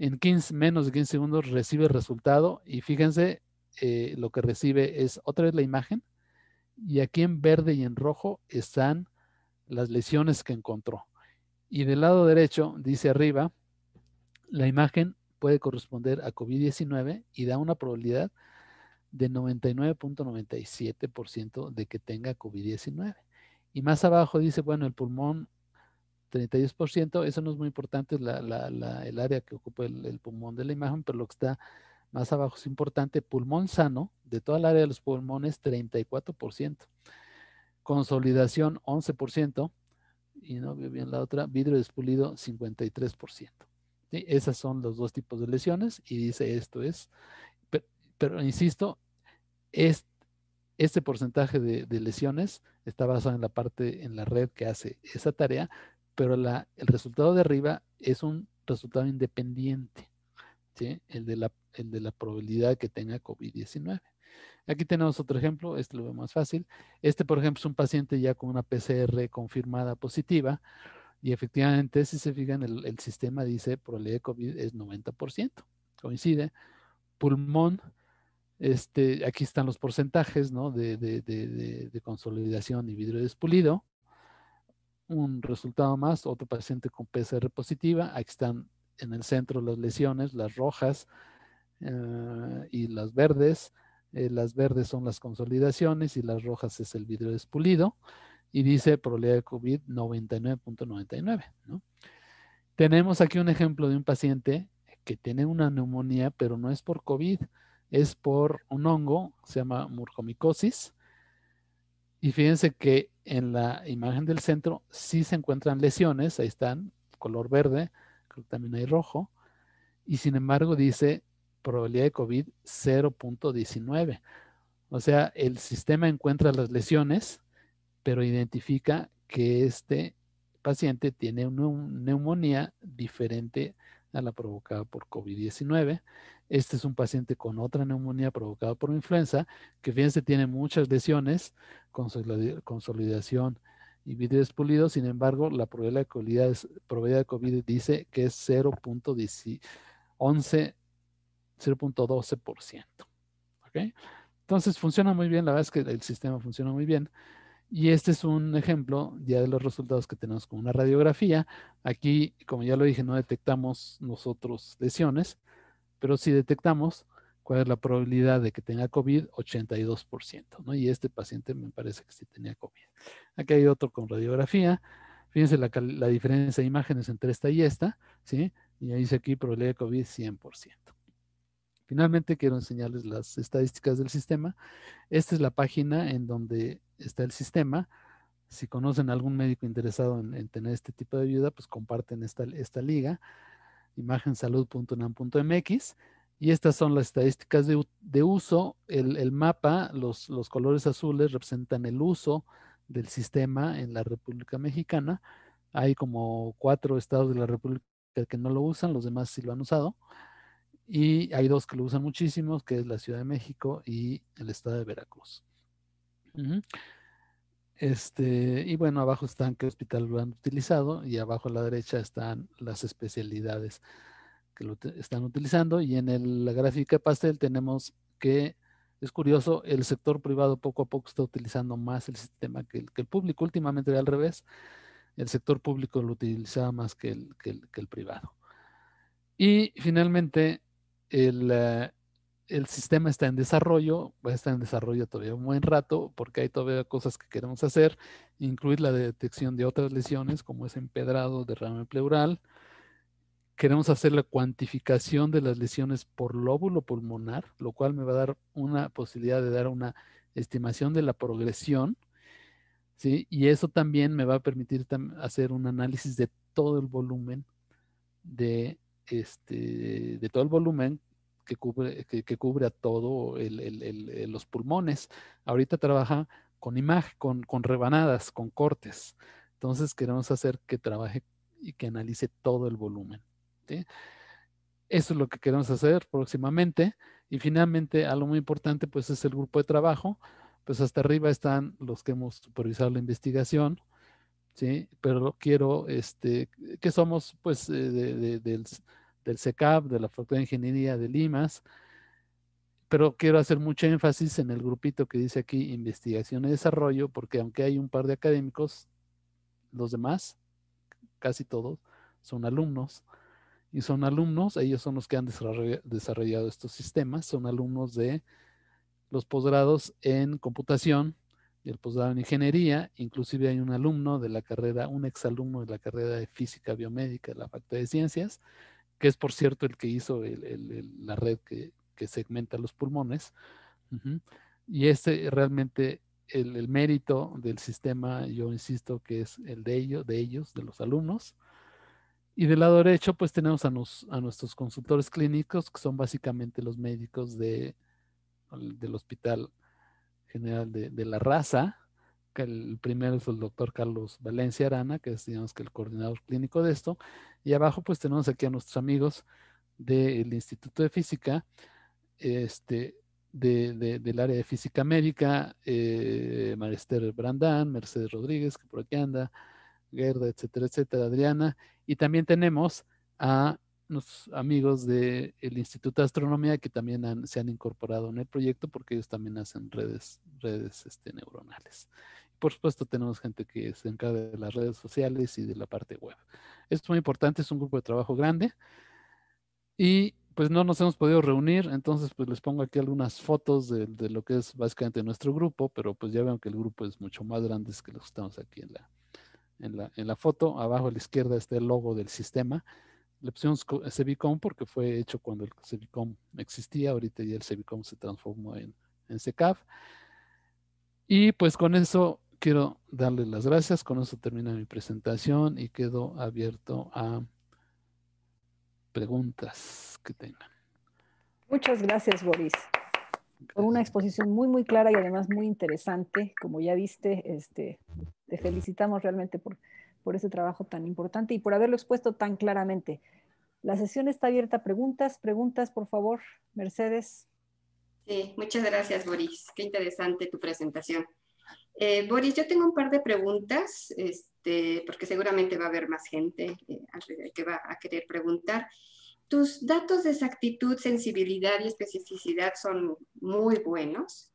en 15, menos de 15 segundos recibe el resultado y fíjense, eh, lo que recibe es otra vez la imagen y aquí en verde y en rojo están las lesiones que encontró. Y del lado derecho, dice arriba, la imagen puede corresponder a COVID-19 y da una probabilidad de 99.97% de que tenga COVID-19. Y más abajo dice, bueno, el pulmón 32%, eso no es muy importante, el área que ocupa el, pulmón de la imagen, pero lo que está más abajo es importante, pulmón sano, de toda el área de los pulmones, 34%, consolidación, 11%, y no veo bien la otra, vidrio despulido, 53%. ¿sí? Esas son los dos tipos de lesiones, y dice esto es, pero, insisto, este, este porcentaje de, de lesiones está basado en la parte, en la red que hace esa tarea, pero el resultado de arriba es un resultado independiente, ¿sí? el, de la, de probabilidad que tenga COVID-19. Aquí tenemos otro ejemplo, este lo veo más fácil. Este, por ejemplo, es un paciente ya con una PCR confirmada positiva y efectivamente, si se fijan, el, sistema dice probabilidad de COVID es 90%, coincide. Pulmón, este, aquí están los porcentajes de consolidación y vidrio despulido un resultado más, otro paciente con PCR positiva, aquí están en el centro las lesiones, las rojas eh, y las verdes, eh, las verdes son las consolidaciones y las rojas es el vidrio despulido y dice probabilidad de COVID 99.99. ¿no? Tenemos aquí un ejemplo de un paciente que tiene una neumonía, pero no es por COVID, es por un hongo, se llama murcomicosis. Y fíjense que en la imagen del centro sí se encuentran lesiones, ahí están, color verde, creo que también hay rojo, y sin embargo dice probabilidad de COVID 0.19. O sea, el sistema encuentra las lesiones, pero identifica que este paciente tiene una neumonía diferente a la provocada por COVID-19. Este es un paciente con otra neumonía provocada por influenza, que fíjense tiene muchas lesiones, consolidación y vidrio pulidos. Sin embargo, la probabilidad de COVID dice que es 0.11, 0.12%. Entonces funciona muy bien, la verdad es que el sistema funciona muy bien. Y este es un ejemplo ya de los resultados que tenemos con una radiografía. Aquí, como ya lo dije, no detectamos nosotros lesiones, pero sí detectamos cuál es la probabilidad de que tenga COVID, 82%, ¿no? Y este paciente me parece que sí tenía COVID. Aquí hay otro con radiografía. Fíjense la, la diferencia de imágenes entre esta y esta, ¿sí? Y ahí dice aquí probabilidad de COVID 100%. Finalmente quiero enseñarles las estadísticas del sistema. Esta es la página en donde está el sistema. Si conocen algún médico interesado en, tener este tipo de ayuda, pues comparten esta, esta liga, imagensalud.unam.mx. Y estas son las estadísticas de, uso. El, mapa, los, los, colores azules representan el uso del sistema en la República Mexicana. Hay como cuatro estados de la República que no lo usan, los demás sí lo han usado. Y hay dos que lo usan muchísimo, que es la Ciudad de México y el estado de Veracruz. Este, y bueno, abajo están qué hospital lo han utilizado y abajo a la derecha están las especialidades que lo están utilizando. Y en el, la gráfica pastel tenemos que, es curioso, el sector privado poco a poco está utilizando más el sistema que el, público. Últimamente al revés, el sector público lo utilizaba más que el privado. Y finalmente, el, eh, el sistema está en desarrollo, va a estar en desarrollo todavía un buen rato, porque hay todavía cosas que queremos hacer, incluir la detección de otras lesiones, como es empedrado, derrame pleural. Queremos hacer la cuantificación de las lesiones por lóbulo pulmonar, lo cual me va a dar una posibilidad de dar una estimación de la progresión. ¿sí? Y eso también me va a permitir hacer un análisis de todo el volumen de, este, de todo el volumen que cubre, que, cubre a todo el, el, el, los pulmones. Ahorita trabaja con imagen, con, con rebanadas, con cortes. Entonces queremos hacer que trabaje y que analice todo el volumen. ¿sí? Eso es lo que queremos hacer próximamente. Y finalmente, algo muy importante, pues es el grupo de trabajo. Pues hasta arriba están los que hemos supervisado la investigación, ¿sí? Pero quiero, este, que somos, pues, eh, de, de, de, del SECAP, de la Facultad de Ingeniería de Limas, pero quiero hacer mucho énfasis en el grupito que dice aquí investigación y desarrollo, porque aunque hay un par de académicos, los demás, casi todos, son alumnos. Y son alumnos, ellos son los que han desarrollado estos sistemas, son alumnos de los posgrados en computación y el posgrado en ingeniería. Inclusive hay un alumno de la carrera, un exalumno de la carrera de física biomédica de la Facultad de Ciencias, que es por cierto el que hizo la red que, segmenta los pulmones. Y ese realmente el, mérito del sistema, yo insisto que es el de ellos, de ellos, de los alumnos. Y del lado derecho, pues tenemos a, nuestros consultores clínicos, que son básicamente los médicos del Hospital General de la Raza, el primero es el doctor Carlos Valencia Arana, que es, digamos, que el coordinador clínico de esto. Y abajo, pues tenemos aquí a nuestros amigos del Instituto de Física, este, del área de física médica, eh, Marister Brandán, Mercedes Rodríguez, que por aquí anda, Gerda, etcétera, etcétera, Adriana. Y también tenemos a nuestros amigos del Instituto de Astronomía que también se han incorporado en el proyecto porque ellos también hacen redes, redes este, neuronales por supuesto tenemos gente que se encarga de las redes sociales y de la parte web. Esto es muy importante, es un grupo de trabajo grande y pues no nos hemos podido reunir, entonces pues les pongo aquí algunas fotos de, lo que es básicamente nuestro grupo, pero pues ya veo que el grupo es mucho más grande que los que estamos aquí en la, en la, en la foto. Abajo a la izquierda está el logo del sistema. opción opción Cebicom porque fue hecho cuando el Cebicom existía, ahorita ya el Cebicom se transformó en, en Y pues con eso quiero darle las gracias. Con eso termina mi presentación y quedo abierto a preguntas que tengan. Muchas gracias, Boris. Por una exposición muy, muy clara y además muy interesante. Como ya viste, este, te felicitamos realmente por, por ese trabajo tan importante y por haberlo expuesto tan claramente. La sesión está abierta. Preguntas, preguntas, por favor, Mercedes. Sí, muchas gracias, Boris. Qué interesante tu presentación. Eh, Boris, yo tengo un par de preguntas, este, porque seguramente va a haber más gente eh, alrededor que va a querer preguntar. Tus datos de exactitud, sensibilidad y especificidad son muy buenos,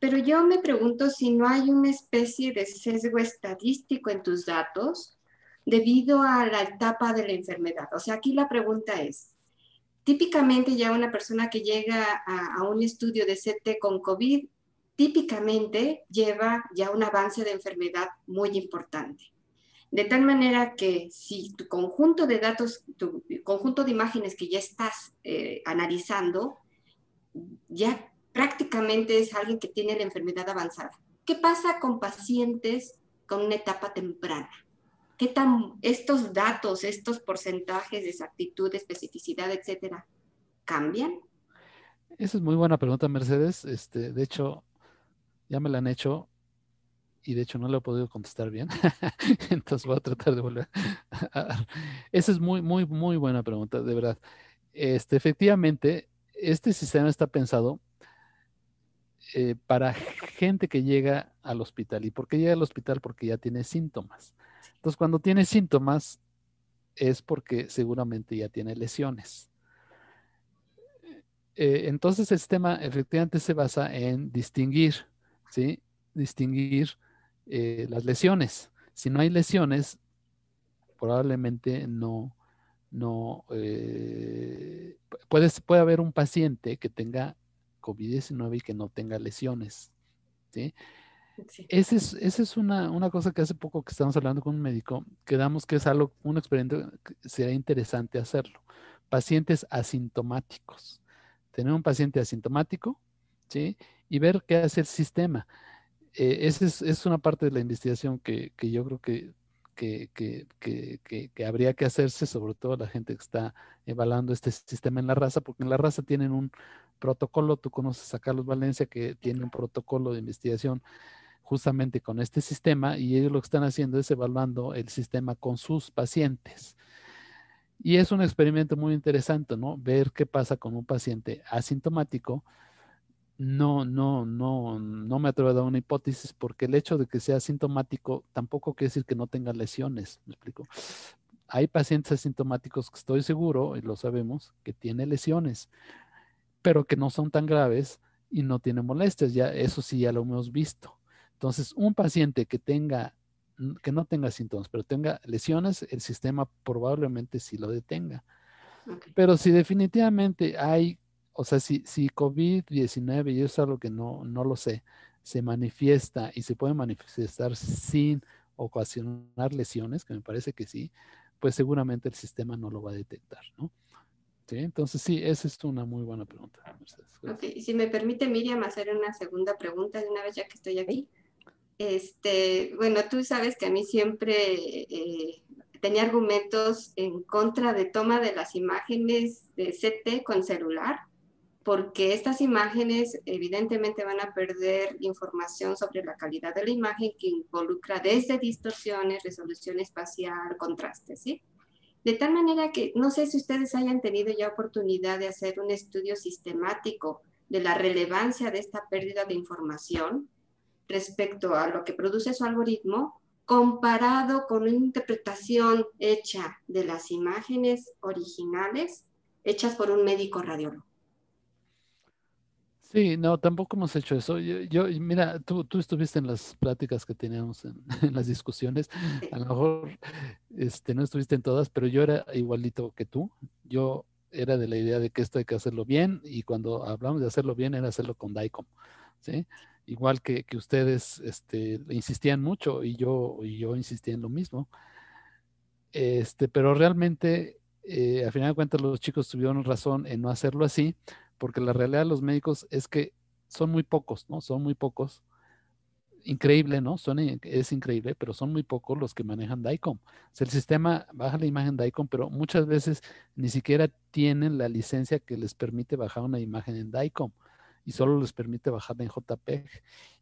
pero yo me pregunto si no hay una especie de sesgo estadístico en tus datos debido a la etapa de la enfermedad. O sea, aquí la pregunta es, típicamente ya una persona que llega a, a un estudio de CT con COVID típicamente lleva ya un avance de enfermedad muy importante. De tal manera que si tu conjunto de datos, tu conjunto de imágenes que ya estás eh, analizando, ya prácticamente es alguien que tiene la enfermedad avanzada. ¿Qué pasa con pacientes con una etapa temprana? ¿Qué tan estos datos, estos porcentajes de exactitud, especificidad, etcétera, cambian? Esa es muy buena pregunta, Mercedes. Este, de hecho, ya me la han hecho y de hecho no lo he podido contestar bien. *laughs* Entonces voy a tratar de volver. *laughs* Esa es muy, muy, muy buena pregunta, de verdad. Este, efectivamente, este sistema está pensado eh, para gente que llega al hospital. ¿Y por qué llega al hospital? Porque ya tiene síntomas. Entonces, cuando tiene síntomas, es porque seguramente ya tiene lesiones. Eh, entonces, el sistema efectivamente se basa en distinguir ¿sí? distinguir eh, las lesiones. Si no hay lesiones, probablemente no, no eh, puede, haber un paciente que tenga COVID-19 y que no tenga lesiones. ¿sí? sí. Esa es, una, cosa que hace poco que estamos hablando con un médico, quedamos que es algo, un experimento que sería interesante hacerlo. Pacientes asintomáticos. Tener un paciente asintomático, ¿sí? y ver qué hace el sistema. Eh, esa es, una parte de la investigación que, yo creo que, que, habría que hacerse, sobre todo la gente que está evaluando este sistema en la raza, porque en la raza tienen un protocolo, tú conoces a Carlos Valencia que tiene un protocolo de investigación justamente con este sistema y ellos lo que están haciendo es evaluando el sistema con sus pacientes. Y es un experimento muy interesante, ¿no? Ver qué pasa con un paciente asintomático no, no, no, no me atrevo a dar una hipótesis porque el hecho de que sea asintomático tampoco quiere decir que no tenga lesiones, me explico. Hay pacientes asintomáticos que estoy seguro, y lo sabemos, que tiene lesiones, pero que no son tan graves y no tiene molestias, ya eso sí ya lo hemos visto. Entonces, un paciente que tenga que no tenga síntomas, pero tenga lesiones, el sistema probablemente sí lo detenga. Pero si definitivamente hay o sea, si, COVID-19, y eso es algo que no, lo sé, se manifiesta y se puede manifestar sin ocasionar lesiones, que me parece que sí, pues seguramente el sistema no lo va a detectar, ¿no? Entonces, sí, esa es una muy buena pregunta. Okay. Si me permite, Miriam, hacer una segunda pregunta de una vez ya que estoy aquí. Este, bueno, tú sabes que a mí siempre eh, tenía argumentos en contra de toma de las imágenes de CT con celular porque estas imágenes evidentemente van a perder información sobre la calidad de la imagen que involucra desde distorsiones, resolución espacial, contraste, ¿sí? De tal manera que no sé si ustedes hayan tenido ya oportunidad de hacer un estudio sistemático de la relevancia de esta pérdida de información respecto a lo que produce su algoritmo comparado con una interpretación hecha de las imágenes originales hechas por un médico radiólogo. Sí, no, tampoco hemos hecho eso. Yo, mira, tú, estuviste en las pláticas que teníamos en, *laughs* las discusiones. A lo mejor este, no estuviste en todas, pero yo era igualito que tú. Yo era de la idea de que esto hay que hacerlo bien y cuando hablamos de hacerlo bien era hacerlo con DICOM, ¿sí? Igual que, que ustedes este, insistían mucho y yo, y yo insistía en lo mismo. Este, pero realmente, eh, final de cuentas, los chicos tuvieron razón en no hacerlo así porque la realidad de los médicos es que son muy pocos, ¿no? Son muy pocos. Increíble, ¿no? Son, es increíble, pero son muy pocos los que manejan DICOM. O el sistema baja la imagen DICOM, pero muchas veces ni siquiera tienen la licencia que les permite bajar una imagen en DICOM y solo les permite bajarla en JPEG.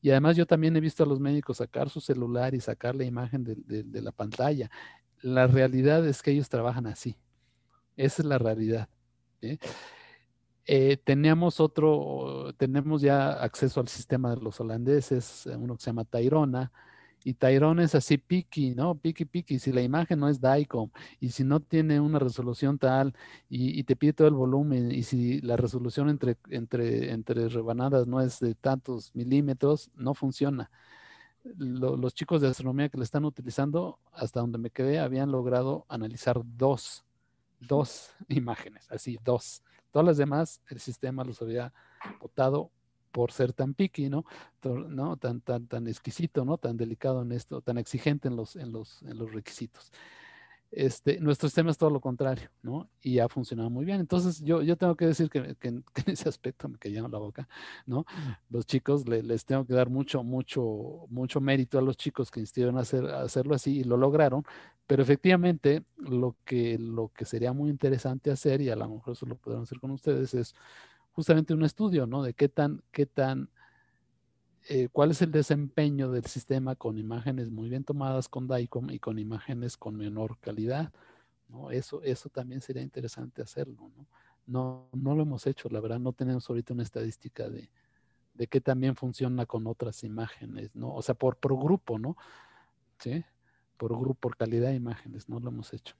Y además yo también he visto a los médicos sacar su celular y sacar la imagen de, la pantalla. La realidad es que ellos trabajan así. Esa es la realidad. ¿eh? Eh, teníamos otro, tenemos ya acceso al sistema de los holandeses, eh, uno que se llama Tairona, y Tairona es así piqui, ¿no? Piqui, piqui, si la imagen no es DICOM, y si no tiene una resolución tal, y, te pide todo el volumen, y si la resolución entre, entre, entre rebanadas no es de tantos milímetros, no funciona. los chicos de astronomía que le están utilizando, hasta donde me quedé, habían logrado analizar dos, dos *laughs* imágenes, así, dos Todas las demás, el sistema los había votado por ser tan picky, ¿no? ¿no? Tan, tan, tan exquisito, ¿no? Tan delicado en esto, tan exigente en los, en los, en los requisitos. Este, nuestro sistema es todo lo contrario, ¿no? Y ha funcionado muy bien. Entonces, yo, yo tengo que decir que, *laughs* en ese aspecto me cayeron la boca, ¿no? Mm. Los chicos, les tengo que dar mucho, mucho, mucho mérito a los chicos que insistieron a, hacer, hacerlo así y lo lograron. Pero efectivamente, lo que, lo que sería muy interesante hacer, y a lo mejor eso lo podrán hacer con ustedes, es justamente un estudio, ¿no? De qué tan, qué tan eh, cuál es el desempeño del sistema con imágenes muy bien tomadas con DICOM y con imágenes con menor calidad. ¿no? Eso, eso también sería interesante hacerlo. ¿no? No, no lo hemos hecho, la verdad, no tenemos ahorita una estadística de, de que también funciona con otras imágenes, ¿no? O sea, por, por grupo, ¿no? Sí, por grupo, por calidad de imágenes, no lo hemos hecho.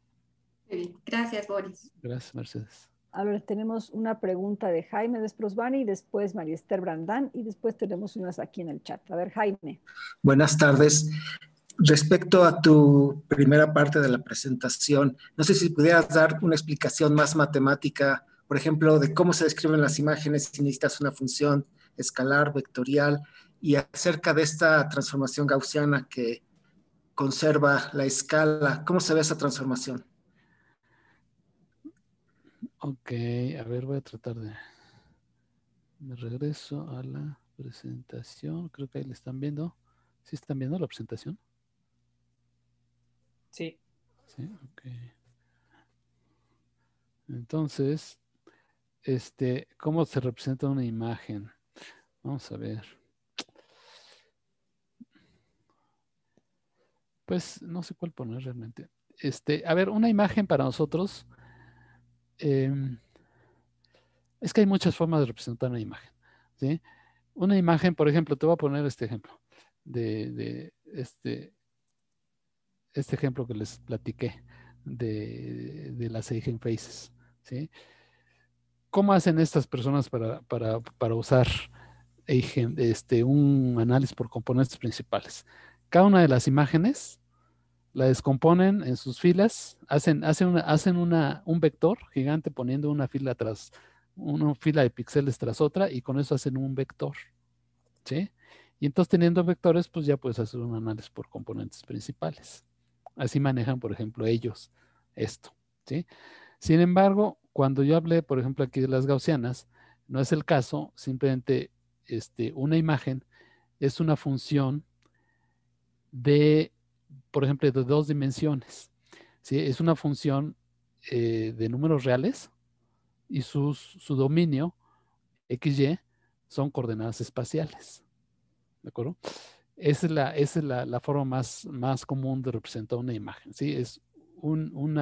Gracias, Boris. Gracias, Mercedes. A ver, tenemos una pregunta de Jaime y después María Esther Brandán y después tenemos unas aquí en el chat. A ver, Jaime. Buenas tardes. Respecto a tu primera parte de la presentación, no sé si pudieras dar una explicación más matemática, por ejemplo, de cómo se describen las imágenes si necesitas una función escalar, vectorial, y acerca de esta transformación gaussiana que conserva la escala, ¿cómo se ve esa transformación? Ok, a ver, voy a tratar de... Me regreso a la presentación. Creo que ahí le están viendo. ¿Sí están viendo la presentación? Sí. Sí, ok. Entonces, este, ¿cómo se representa una imagen? Vamos a ver. Pues no sé cuál poner realmente. Este, a ver, una imagen para nosotros Em, es que hay muchas formas de representar una imagen. Una imagen, por ejemplo, te voy a poner este ejemplo de, este, este, ejemplo que les platiqué de, las eigenfaces. Faces. ¿Cómo hacen estas personas para, usar este, un análisis por componentes principales? Cada una de las imágenes la descomponen en sus filas, hacen, hacen, hacen un vector gigante poniendo una fila tras, una fila de píxeles tras otra y con eso hacen un vector. ¿sí? Y entonces teniendo vectores, pues ya puedes hacer un análisis por componentes principales. Así manejan, por ejemplo, ellos esto. ¿sí? Sin embargo, cuando yo hablé, por ejemplo, aquí de las gaussianas, no es el caso, simplemente este, una imagen es una función de por ejemplo, de dos dimensiones. ¿sí? Es una función eh, de números reales y su dominio XY son coordenadas espaciales. ¿De acuerdo? Esa es la, forma más, más común de representar una imagen. ¿sí? Es un,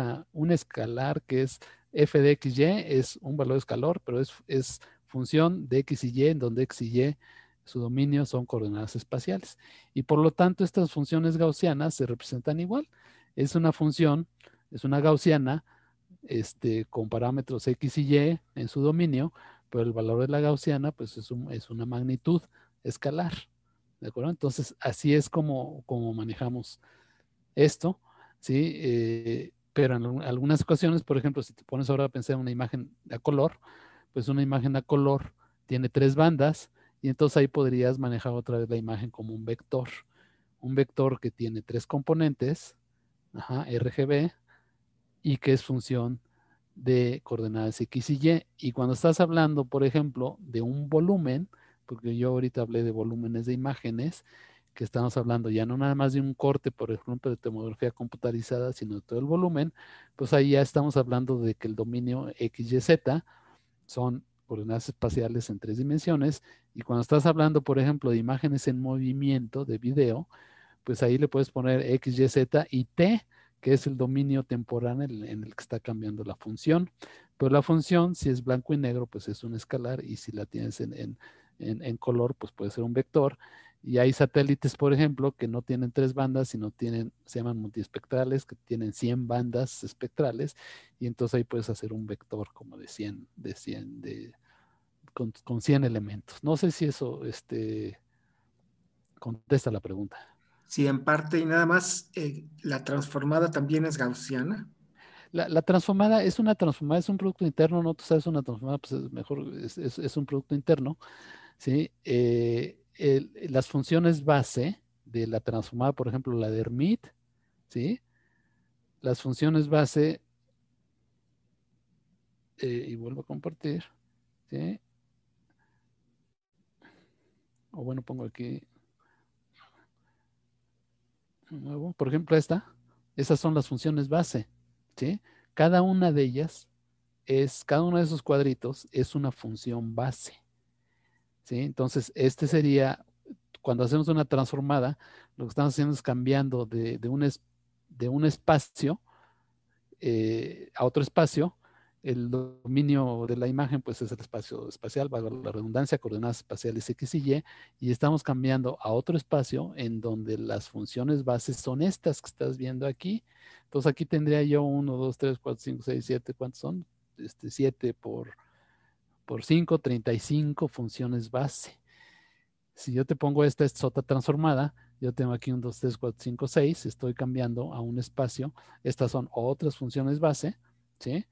escalar que es f de xy, es un valor de escalor, pero es, es función de x y y, en donde x y y su dominio son coordenadas espaciales. Y por lo tanto, estas funciones gaussianas se representan igual. Es una función, es una gaussiana este, con parámetros X y Y en su dominio, pero el valor de la gaussiana pues es, un, es una magnitud escalar. ¿De acuerdo? Entonces, así es como, como manejamos esto, ¿sí? Eh, pero en algunas ocasiones, por ejemplo, si te pones ahora a pensar en una imagen a color, pues una imagen a color tiene tres bandas, y entonces ahí podrías manejar otra vez la imagen como un vector. Un vector que tiene tres componentes, RGB, y que es función de coordenadas X y Y. Y cuando estás hablando, por ejemplo, de un volumen, porque yo ahorita hablé de volúmenes de imágenes, que estamos hablando ya no nada más de un corte, por ejemplo, de tomografía computarizada, sino de todo el volumen, pues ahí ya estamos hablando de que el dominio X, Y, Z, son coordenadas espaciales en tres dimensiones. Y cuando estás hablando, por ejemplo, de imágenes en movimiento, de video, pues ahí le puedes poner X, Y, Z y T, que es el dominio temporal en, el que está cambiando la función. Pero la función, si es blanco y negro, pues es un escalar y si la tienes en, en color, pues puede ser un vector. Y hay satélites, por ejemplo, que no tienen tres bandas, sino tienen, se llaman multiespectrales, que tienen 100 bandas espectrales, y entonces ahí puedes hacer un vector como de 100, de 100, de, con, 100 elementos. No sé si eso este, contesta la pregunta. Sí, en parte, y nada más, eh, ¿la transformada también es gaussiana? La, transformada es una transformada, es un producto interno, no tú sabes una transformada, pues es mejor, es, un producto interno, ¿sí? Eh, eh, las funciones base de la transformada, por ejemplo, la de Hermit, ¿sí? Las funciones base, eh, y vuelvo a compartir, ¿sí? O bueno, pongo aquí, nuevo, por ejemplo, esta, esas son las funciones base, ¿sí? Cada una de ellas es, cada uno de esos cuadritos es una función base. Entonces, este sería, cuando hacemos una transformada, lo que estamos haciendo es cambiando de, un, espacio eh, a otro espacio. El dominio de la imagen, pues es el espacio espacial, valga la redundancia, coordenadas espaciales X y Y, y estamos cambiando a otro espacio en donde las funciones bases son estas que estás viendo aquí. Entonces aquí tendría yo 1, 2, 3, 4, 5, 6, 7, ¿cuántos son? Este, 7 por por 5, 35 funciones base. Si yo te pongo esta sota transformada, yo tengo aquí un 2, 3, 4, 5, 6, estoy cambiando a un espacio. Estas son otras funciones base, ¿sí?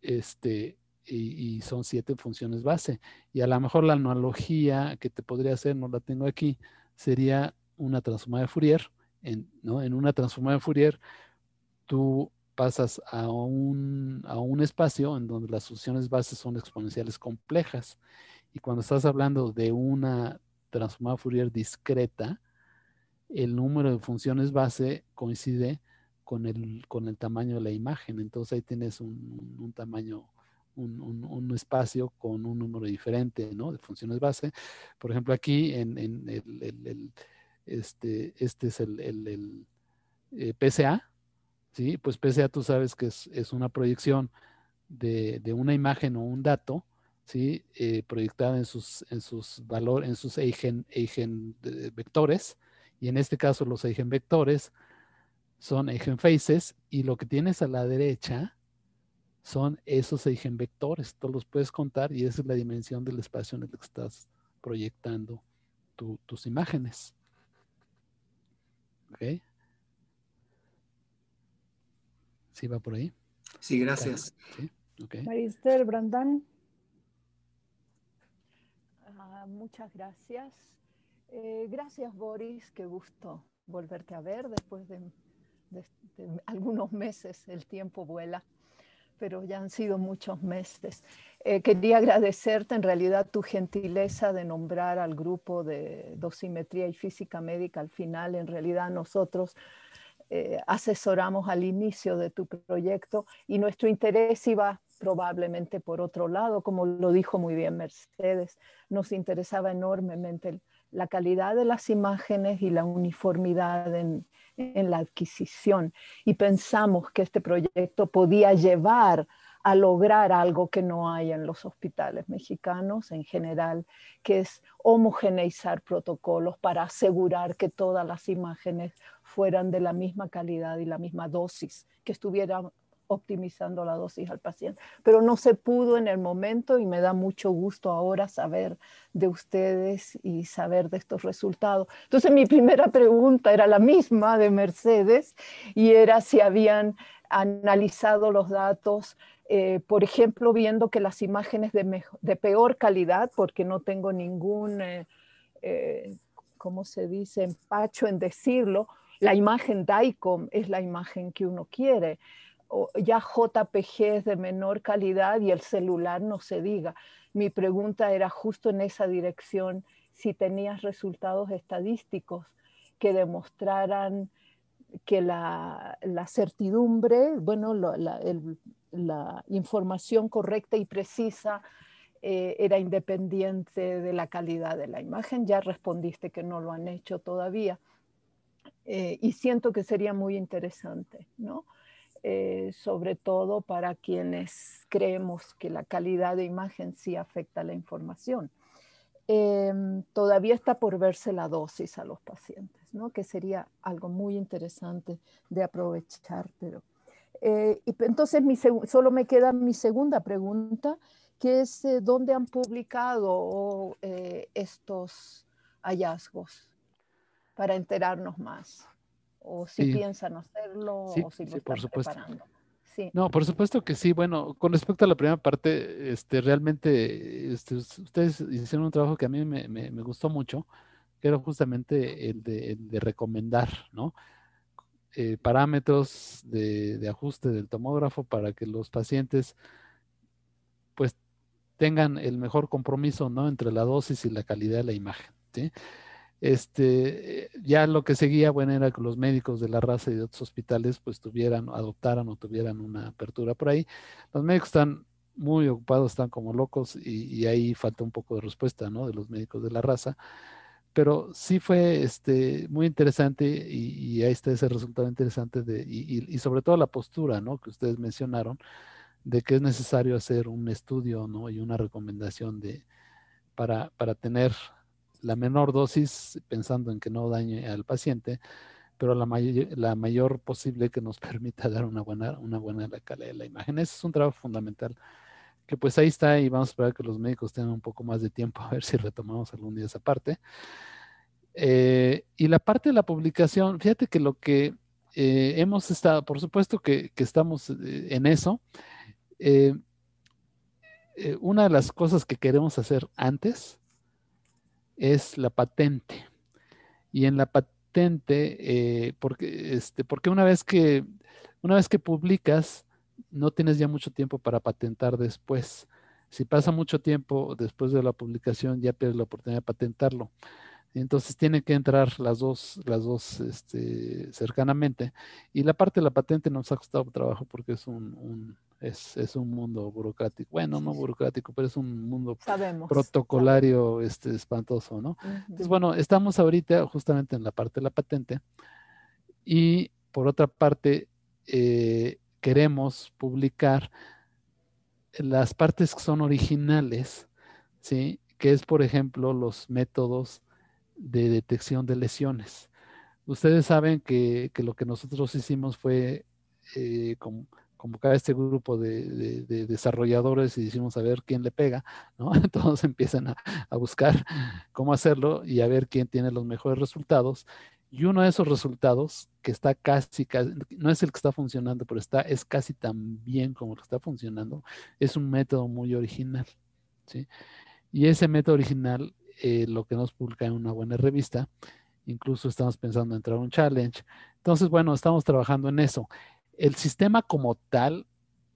Este, y, son siete funciones base. Y a lo mejor la analogía que te podría hacer, no la tengo aquí, sería una transformada de Fourier. En, en una transformada de Fourier, tú pasas a un, espacio en donde las funciones bases son exponenciales complejas. Y cuando estás hablando de una transformada Fourier discreta, el número de funciones base coincide con el, con el tamaño de la imagen. Entonces ahí tienes un, tamaño, un, espacio con un número diferente de funciones base. Por ejemplo, aquí en, este, este es el, el eh, PCA, ¿sí? Pues a tú sabes que es, una proyección de, una imagen o un dato, ¿sí? Eh, proyectada en sus, en sus valor, en sus eigen, eigen eh, vectores, y en este caso los vectores son faces y lo que tienes a la derecha son esos vectores, tú los puedes contar y esa es la dimensión del espacio en el que estás proyectando tus imágenes. ¿Okay? ¿Sí va por ahí? Sí, gracias. Maristel, Brandán. Ah, muchas gracias. Eh, gracias, Boris. Qué gusto volverte a ver después de, algunos meses. El tiempo vuela, pero ya han sido muchos meses. Eh, quería agradecerte en realidad tu gentileza de nombrar al grupo de dosimetría y física médica al final. En realidad nosotros eh, asesoramos al inicio de tu proyecto y nuestro interés iba probablemente por otro lado, como lo dijo muy bien Mercedes, nos interesaba enormemente la calidad de las imágenes y la uniformidad en, en la adquisición y pensamos que este proyecto podía llevar a lograr algo que no hay en los hospitales mexicanos en general, que es homogeneizar protocolos para asegurar que todas las imágenes fueran de la misma calidad y la misma dosis, que estuvieran optimizando la dosis al paciente. Pero no se pudo en el momento y me da mucho gusto ahora saber de ustedes y saber de estos resultados. Entonces mi primera pregunta era la misma de Mercedes y era si habían analizado los datos eh, por ejemplo, viendo que las imágenes de, peor calidad, porque no tengo ningún, eh, eh, ¿cómo se dice?, empacho en decirlo, la imagen DICOM es la imagen que uno quiere. ya JPG es de menor calidad y el celular no se diga. Mi pregunta era justo en esa dirección, si tenías resultados estadísticos que demostraran que la, certidumbre, bueno, la, información correcta y precisa eh, era independiente de la calidad de la imagen. Ya respondiste que no lo han hecho todavía. Eh, y siento que sería muy interesante, ¿no? Eh, sobre todo para quienes creemos que la calidad de imagen sí afecta a la información. Em, todavía está por verse la dosis a los pacientes, ¿no? que sería algo muy interesante de aprovechar. Pero, eh, y entonces solo me queda mi segunda pregunta, que es eh, dónde han publicado eh, estos hallazgos para enterarnos más, o si piensan hacerlo, o si lo están por supuesto. preparando. No, por supuesto que sí. Bueno, con respecto a la primera parte, este, realmente este, ustedes hicieron un trabajo que a mí me, gustó mucho, que era justamente el de, recomendar, ¿no? Eh, parámetros de, ajuste del tomógrafo para que los pacientes pues tengan el mejor compromiso ¿no? entre la dosis y la calidad de la imagen. ¿sí? Este, ya lo que seguía, bueno, era que los médicos de la raza y de otros hospitales pues tuvieran, adoptaran o tuvieran una apertura por ahí. Los médicos están muy ocupados, están como locos y, ahí falta un poco de respuesta, ¿no? De los médicos de la raza. Pero sí fue este, muy interesante y, ahí está ese resultado interesante de, y, sobre todo la postura, ¿no? Que ustedes mencionaron de que es necesario hacer un estudio, ¿no? Y una recomendación de, para, para tener la menor dosis pensando en que no dañe al paciente, pero la, la mayor posible que nos *laughs* permita dar una buena, una buena calidad de la imagen. Ese es un trabajo fundamental que pues ahí está y vamos a esperar que los médicos tengan un poco más de tiempo *laughs* a ver si retomamos algún día esa parte. Eh, y la parte de la publicación, fíjate que lo que eh, hemos estado, por supuesto que, estamos eh, en eso. una de las cosas que queremos hacer antes es la patente. Y en la patente, eh, porque, este, porque una, vez que, una vez que publicas, no tienes ya mucho tiempo para patentar después. Si pasa mucho tiempo después de la publicación, ya pierdes la oportunidad de patentarlo. Entonces tienen que entrar las dos, las dos este, cercanamente. Y la parte de la patente nos ha costado trabajo porque es un, es, un mundo burocrático. Bueno, no burocrático, pero es un mundo protocolario Este, espantoso, ¿no? Entonces, bueno, estamos ahorita justamente en la parte de la patente. Y por otra parte, eh, queremos publicar las partes que son originales, ¿sí? Que es, por ejemplo, los métodos de detección de lesiones. Ustedes saben que, lo que nosotros hicimos fue eh, convocar a este grupo de, desarrolladores y decimos a ver quién le pega, ¿no? *laughs* Todos empiezan a, buscar cómo hacerlo y a ver quién tiene los mejores resultados. Y uno de esos resultados, que está casi, casi, no es el que está funcionando, pero está, es casi tan bien como lo está funcionando, es un método muy original, ¿sí? Y ese método original eh, lo que nos publica en una buena revista. Incluso estamos pensando en entrar a un challenge. Entonces, bueno, estamos trabajando en eso. El sistema como tal,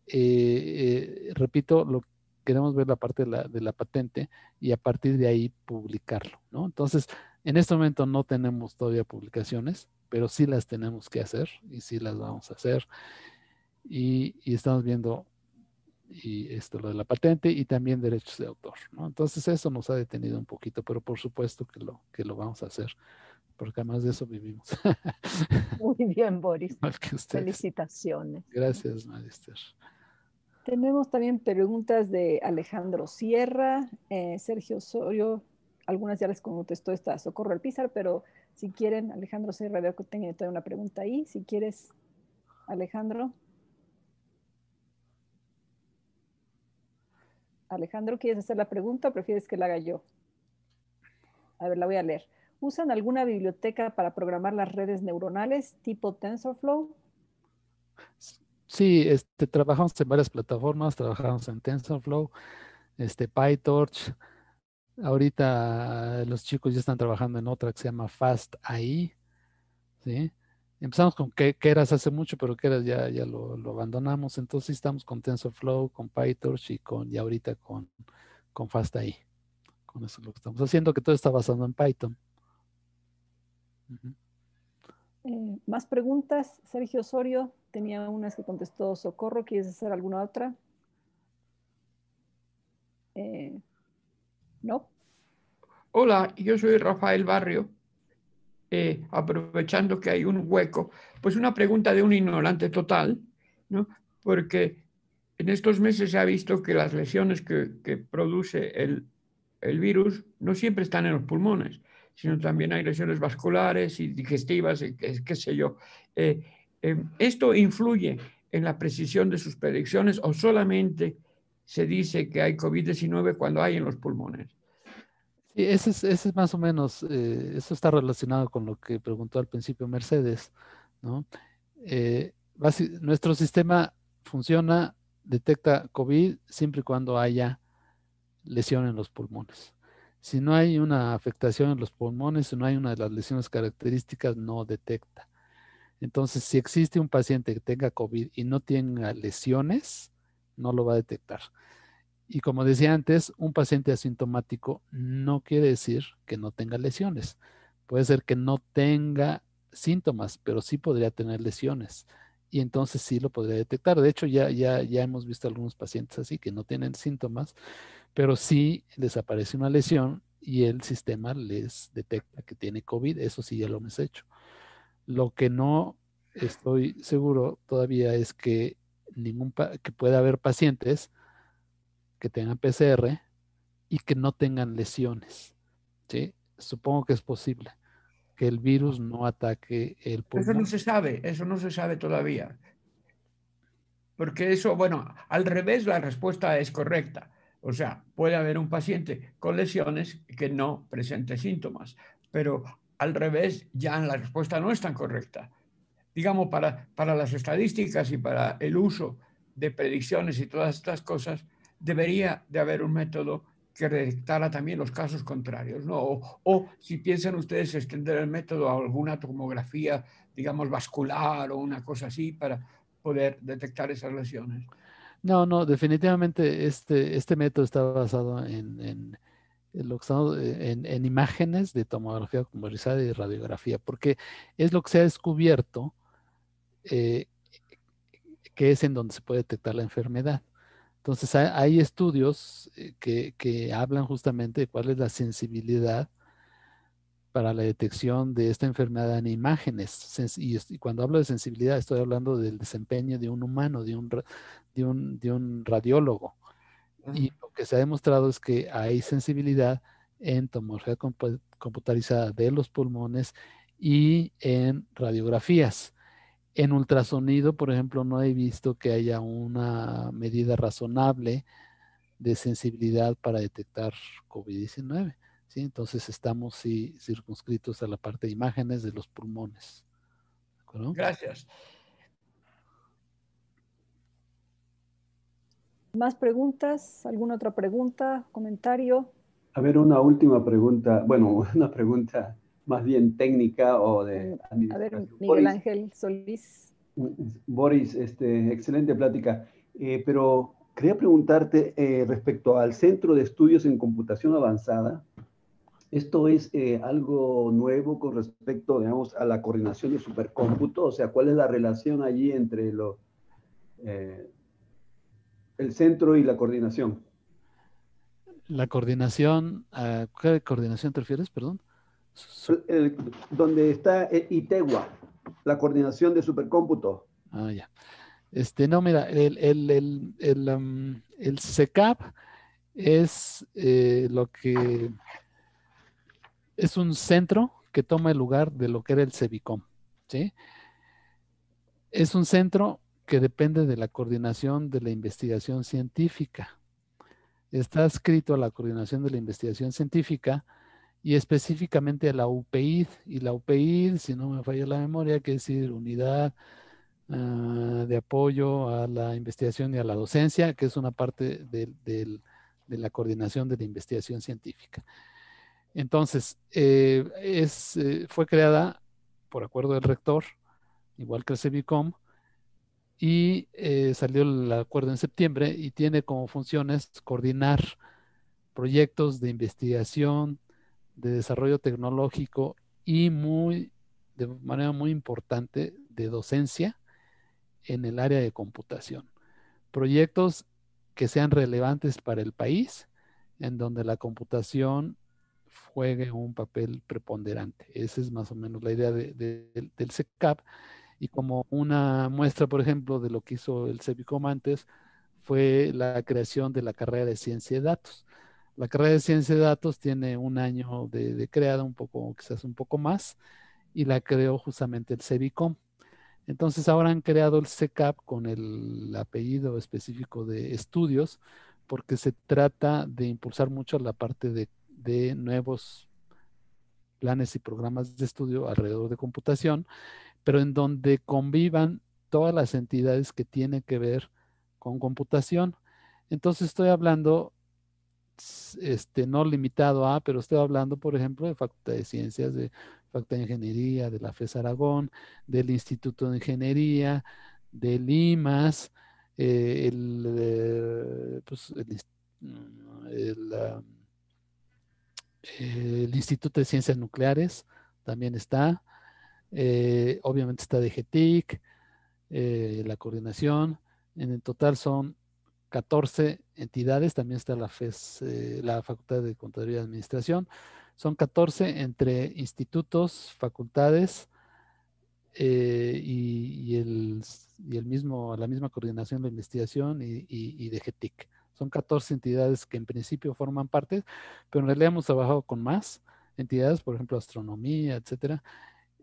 eh, eh, repito, lo queremos ver la parte de la, patente y a partir de ahí publicarlo, Entonces, en este momento no tenemos todavía publicaciones, pero sí las tenemos que hacer y sí las vamos a hacer. y estamos viendo y esto, lo de la patente y también derechos de autor. ¿no? Entonces eso nos ha detenido un poquito, pero por supuesto que lo, que lo vamos a hacer, porque además de eso vivimos. *laughs* Muy bien, Boris. Felicitaciones. Gracias, Magister. Tenemos también preguntas de Alejandro Sierra, eh, Sergio Osorio, algunas ya les contestó esta Socorro al Pizar, pero si quieren, Alejandro Sierra, veo que tengo una pregunta ahí, si quieres, Alejandro. Alejandro, ¿quieres hacer la pregunta o prefieres que la haga yo? A ver, la voy a leer. ¿Usan alguna biblioteca para programar las redes neuronales tipo TensorFlow? Sí, este, trabajamos en varias plataformas, trabajamos en TensorFlow, este, PyTorch. Ahorita los chicos ya están trabajando en otra que se llama FastAI. ¿sí? Empezamos con Keras hace mucho, pero Keras ya, ya lo, abandonamos. Entonces estamos con TensorFlow, con PyTorch y con y ahorita con, con FastAI. Con eso es lo que estamos haciendo, que todo está basado en Python. Eh, más preguntas. Sergio Osorio tenía unas que contestó Socorro. ¿Quieres hacer alguna otra? Eh, no. Hola, yo soy Rafael Barrio. Eh, aprovechando que hay un hueco, pues una pregunta de un ignorante total, porque en estos meses se ha visto que las lesiones que, produce el, virus no siempre están en los pulmones, sino también hay lesiones vasculares y digestivas, y qué, sé yo. Eh, em, ¿Esto influye en la precisión de sus predicciones o solamente se dice que hay COVID-19 cuando hay en los pulmones? Sí, ese es, más o menos, eh, eso está relacionado con lo que preguntó al principio Mercedes, ¿no? Eh, nuestro sistema funciona, detecta COVID siempre y cuando haya lesión en los pulmones. Si no hay una afectación en los pulmones, si no hay una de las lesiones características, no detecta. Entonces, si existe un paciente que tenga COVID y no tenga lesiones, no lo va a detectar. Y como decía antes, un paciente asintomático no quiere decir que no tenga lesiones. Puede ser que no tenga síntomas, pero sí podría tener lesiones. Y entonces sí lo podría detectar. De hecho, ya, ya, ya hemos visto algunos pacientes así que no tienen síntomas, pero sí les aparece una lesión y el sistema les detecta que tiene COVID. Eso sí ya lo hemos hecho. Lo que no estoy seguro todavía es que, ningún que pueda haber pacientes que tengan PCR y que no tengan lesiones. ¿sí? Supongo que es posible que el virus no ataque el pulmón. Eso no se sabe, eso no se sabe todavía. Porque eso, bueno, al revés la respuesta es correcta. O sea, puede haber un paciente con lesiones que no presente síntomas, pero al revés ya la respuesta no es tan correcta. Digamos, para, para las estadísticas y para el uso de predicciones y todas estas cosas, debería de haber un método que detectara también los casos contrarios, ¿no? O, si piensan ustedes extender el método a alguna tomografía, digamos, vascular o una cosa así para poder detectar esas lesiones. No, no, definitivamente este, este método está basado en, imágenes de tomografía computarizada y radiografía, porque es lo que se ha descubierto eh, que es en donde se puede detectar la enfermedad. Entonces hay, estudios eh, que, hablan justamente de cuál es la sensibilidad para la detección de esta enfermedad en imágenes. Y, cuando hablo de sensibilidad estoy hablando del desempeño de un humano, de un, de un, radiólogo. Y lo que se ha demostrado es que hay sensibilidad en tomografía computarizada de los pulmones y en radiografías. En ultrasonido, por ejemplo, no he visto que haya una medida razonable de sensibilidad para detectar COVID-19. ¿sí? Entonces estamos circunscritos a la parte de imágenes de los pulmones. Gracias. ¿Más preguntas? ¿Alguna otra pregunta? ¿Comentario? A ver, una última pregunta. Bueno, *laughs* una pregunta más bien técnica o de A ver, Miguel Ángel Solís. Mm, mm, Boris, este, excelente plática. Eh, pero quería preguntarte eh, respecto al Centro de Estudios en Computación Avanzada. ¿Esto es eh, algo nuevo con respecto, digamos, a la coordinación de supercómputo? O sea, ¿cuál es la relación allí entre lo, el centro y la coordinación? La coordinación, ¿a qué coordinación te refieres, perdón? donde está eh, ITEGUA, la coordinación de supercómputo. Ah, ya. Este, no, mira, el, el, SECAP es eh, lo que es un centro que toma el lugar de lo que era el CEVICOM, ¿sí? Es un centro que depende de la coordinación de la investigación científica. Está escrito a la coordinación de la investigación científica, y específicamente a la UPI Y la UPI, si no me falla la memoria, que es decir unidad ah, de apoyo a la investigación y a la docencia, que es una parte de, la coordinación de la investigación científica. Entonces, eh, es, eh, fue creada por acuerdo del rector, igual que el CEBICOM, y eh, salió el acuerdo en septiembre y tiene como funciones coordinar proyectos de investigación, de desarrollo tecnológico y muy, de manera muy importante, de docencia en el área de computación. Proyectos que sean relevantes para el país, en donde la computación juegue un papel preponderante. Esa es más o menos la idea del, del CECAP. Y como una muestra, por ejemplo, de lo que hizo el CEPICOM antes, fue la creación de la carrera de ciencia de datos, la carrera de ciencia de datos tiene un año de, creada, un poco, quizás un poco más, y la creó justamente el CEBICOM. Entonces ahora han creado el CECAP con el apellido específico de estudios, porque se trata de impulsar mucho la parte de, de nuevos planes y programas de estudio alrededor de computación, pero en donde convivan todas las entidades que tienen que ver con computación. Entonces estoy hablando este, no limitado a, pero estoy hablando, por ejemplo, de Facultad de Ciencias, de Facultad de Ingeniería, de la FES Aragón, del Instituto de Ingeniería, de Limas, eh, eh, pues, mm, ah, el, Instituto de Ciencias Nucleares también está, eh, obviamente está de la coordinación, en el total son 14 entidades, también está la FES, eh, la Facultad de Contaduría y Administración. Son 14 entre institutos, facultades eh, y, el, la misma coordinación de investigación y, de GETIC. Son 14 entidades que en principio forman parte, pero en realidad hemos trabajado con más entidades, por ejemplo, astronomía, etcétera,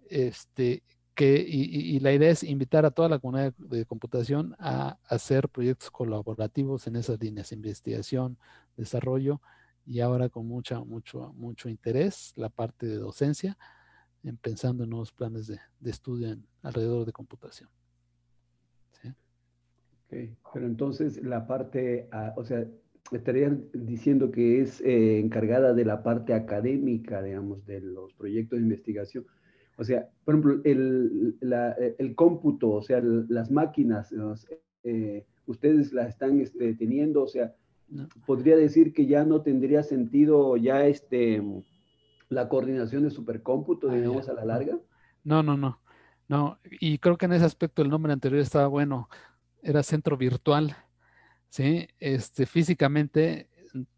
este, y, la idea es invitar a toda la comunidad de computación a hacer proyectos colaborativos en esas líneas, investigación, desarrollo, y ahora con mucha, mucho, mucho interés la parte de docencia, pensando en nuevos planes de, de estudio alrededor de computación. ¿Sí? Pero entonces la parte, ah, o sea, estarían diciendo que es eh, encargada de la parte académica, digamos, de los proyectos de investigación, o sea, por ejemplo, el, el cómputo, o sea, las máquinas, eh, ustedes las están este, teniendo, o sea, podría decir que ya no tendría sentido ya este, la coordinación de supercómputo, ah, digamos, a la larga. No, no, no. No, y creo que en ese aspecto el nombre anterior estaba bueno, era centro virtual, ¿sí? Este, físicamente,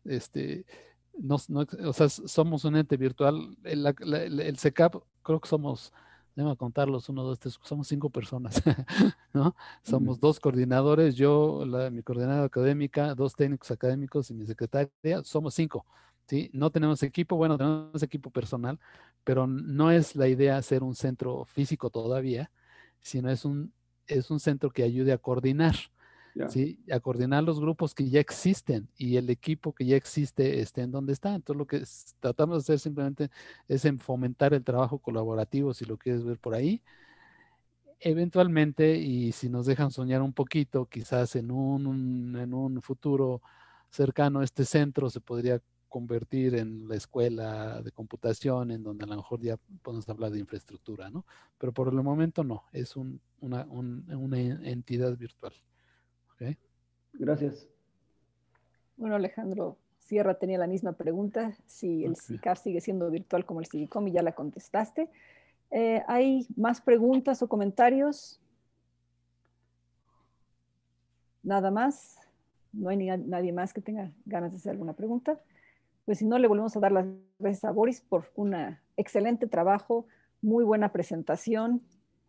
este, no, no, o sea, somos un ente virtual. El, el, SECAP creo que somos, déjame contarlos, uno, dos, tres, somos cinco personas, *laughs* ¿no? Somos dos coordinadores, yo, mi coordinadora académica, dos técnicos académicos y mi secretaria, somos cinco, ¿sí? No tenemos equipo, bueno, tenemos equipo personal, pero no es la idea hacer un centro físico todavía, sino es un, es un centro que ayude a coordinar, ¿sí? A coordinar los grupos que ya existen y el equipo que ya existe esté en donde está. Entonces, lo que tratamos de hacer simplemente es fomentar el trabajo colaborativo, si lo quieres ver por ahí. Eventualmente, y si nos dejan soñar un poquito, quizás en un, en un futuro cercano, este centro se podría convertir en la escuela de computación, en donde a lo mejor ya podemos hablar de infraestructura, ¿no? Pero por el momento no, es una, una entidad virtual. Gracias. Bueno, Alejandro Sierra tenía la misma pregunta, si el CICAR sigue siendo virtual como el CIVICOM y ya la contestaste. Eh, ¿Hay más preguntas o comentarios? Nada más. No hay nadie más que tenga ganas de hacer alguna pregunta. Pues si no, le volvemos a dar las gracias a Boris por un excelente trabajo, muy buena presentación,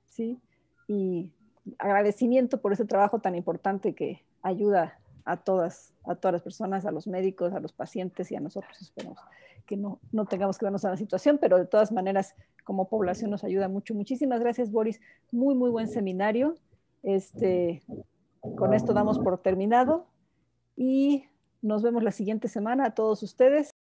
¿sí? Y agradecimiento por ese trabajo tan importante que ayuda a todas, a todas las personas, a los médicos, a los pacientes y a nosotros. Esperamos que no, tengamos que vernos a la situación, pero de todas maneras, como población nos ayuda mucho. Muchísimas gracias, Boris. Muy, muy buen seminario. Este, con esto damos por terminado y nos vemos la siguiente semana a todos ustedes.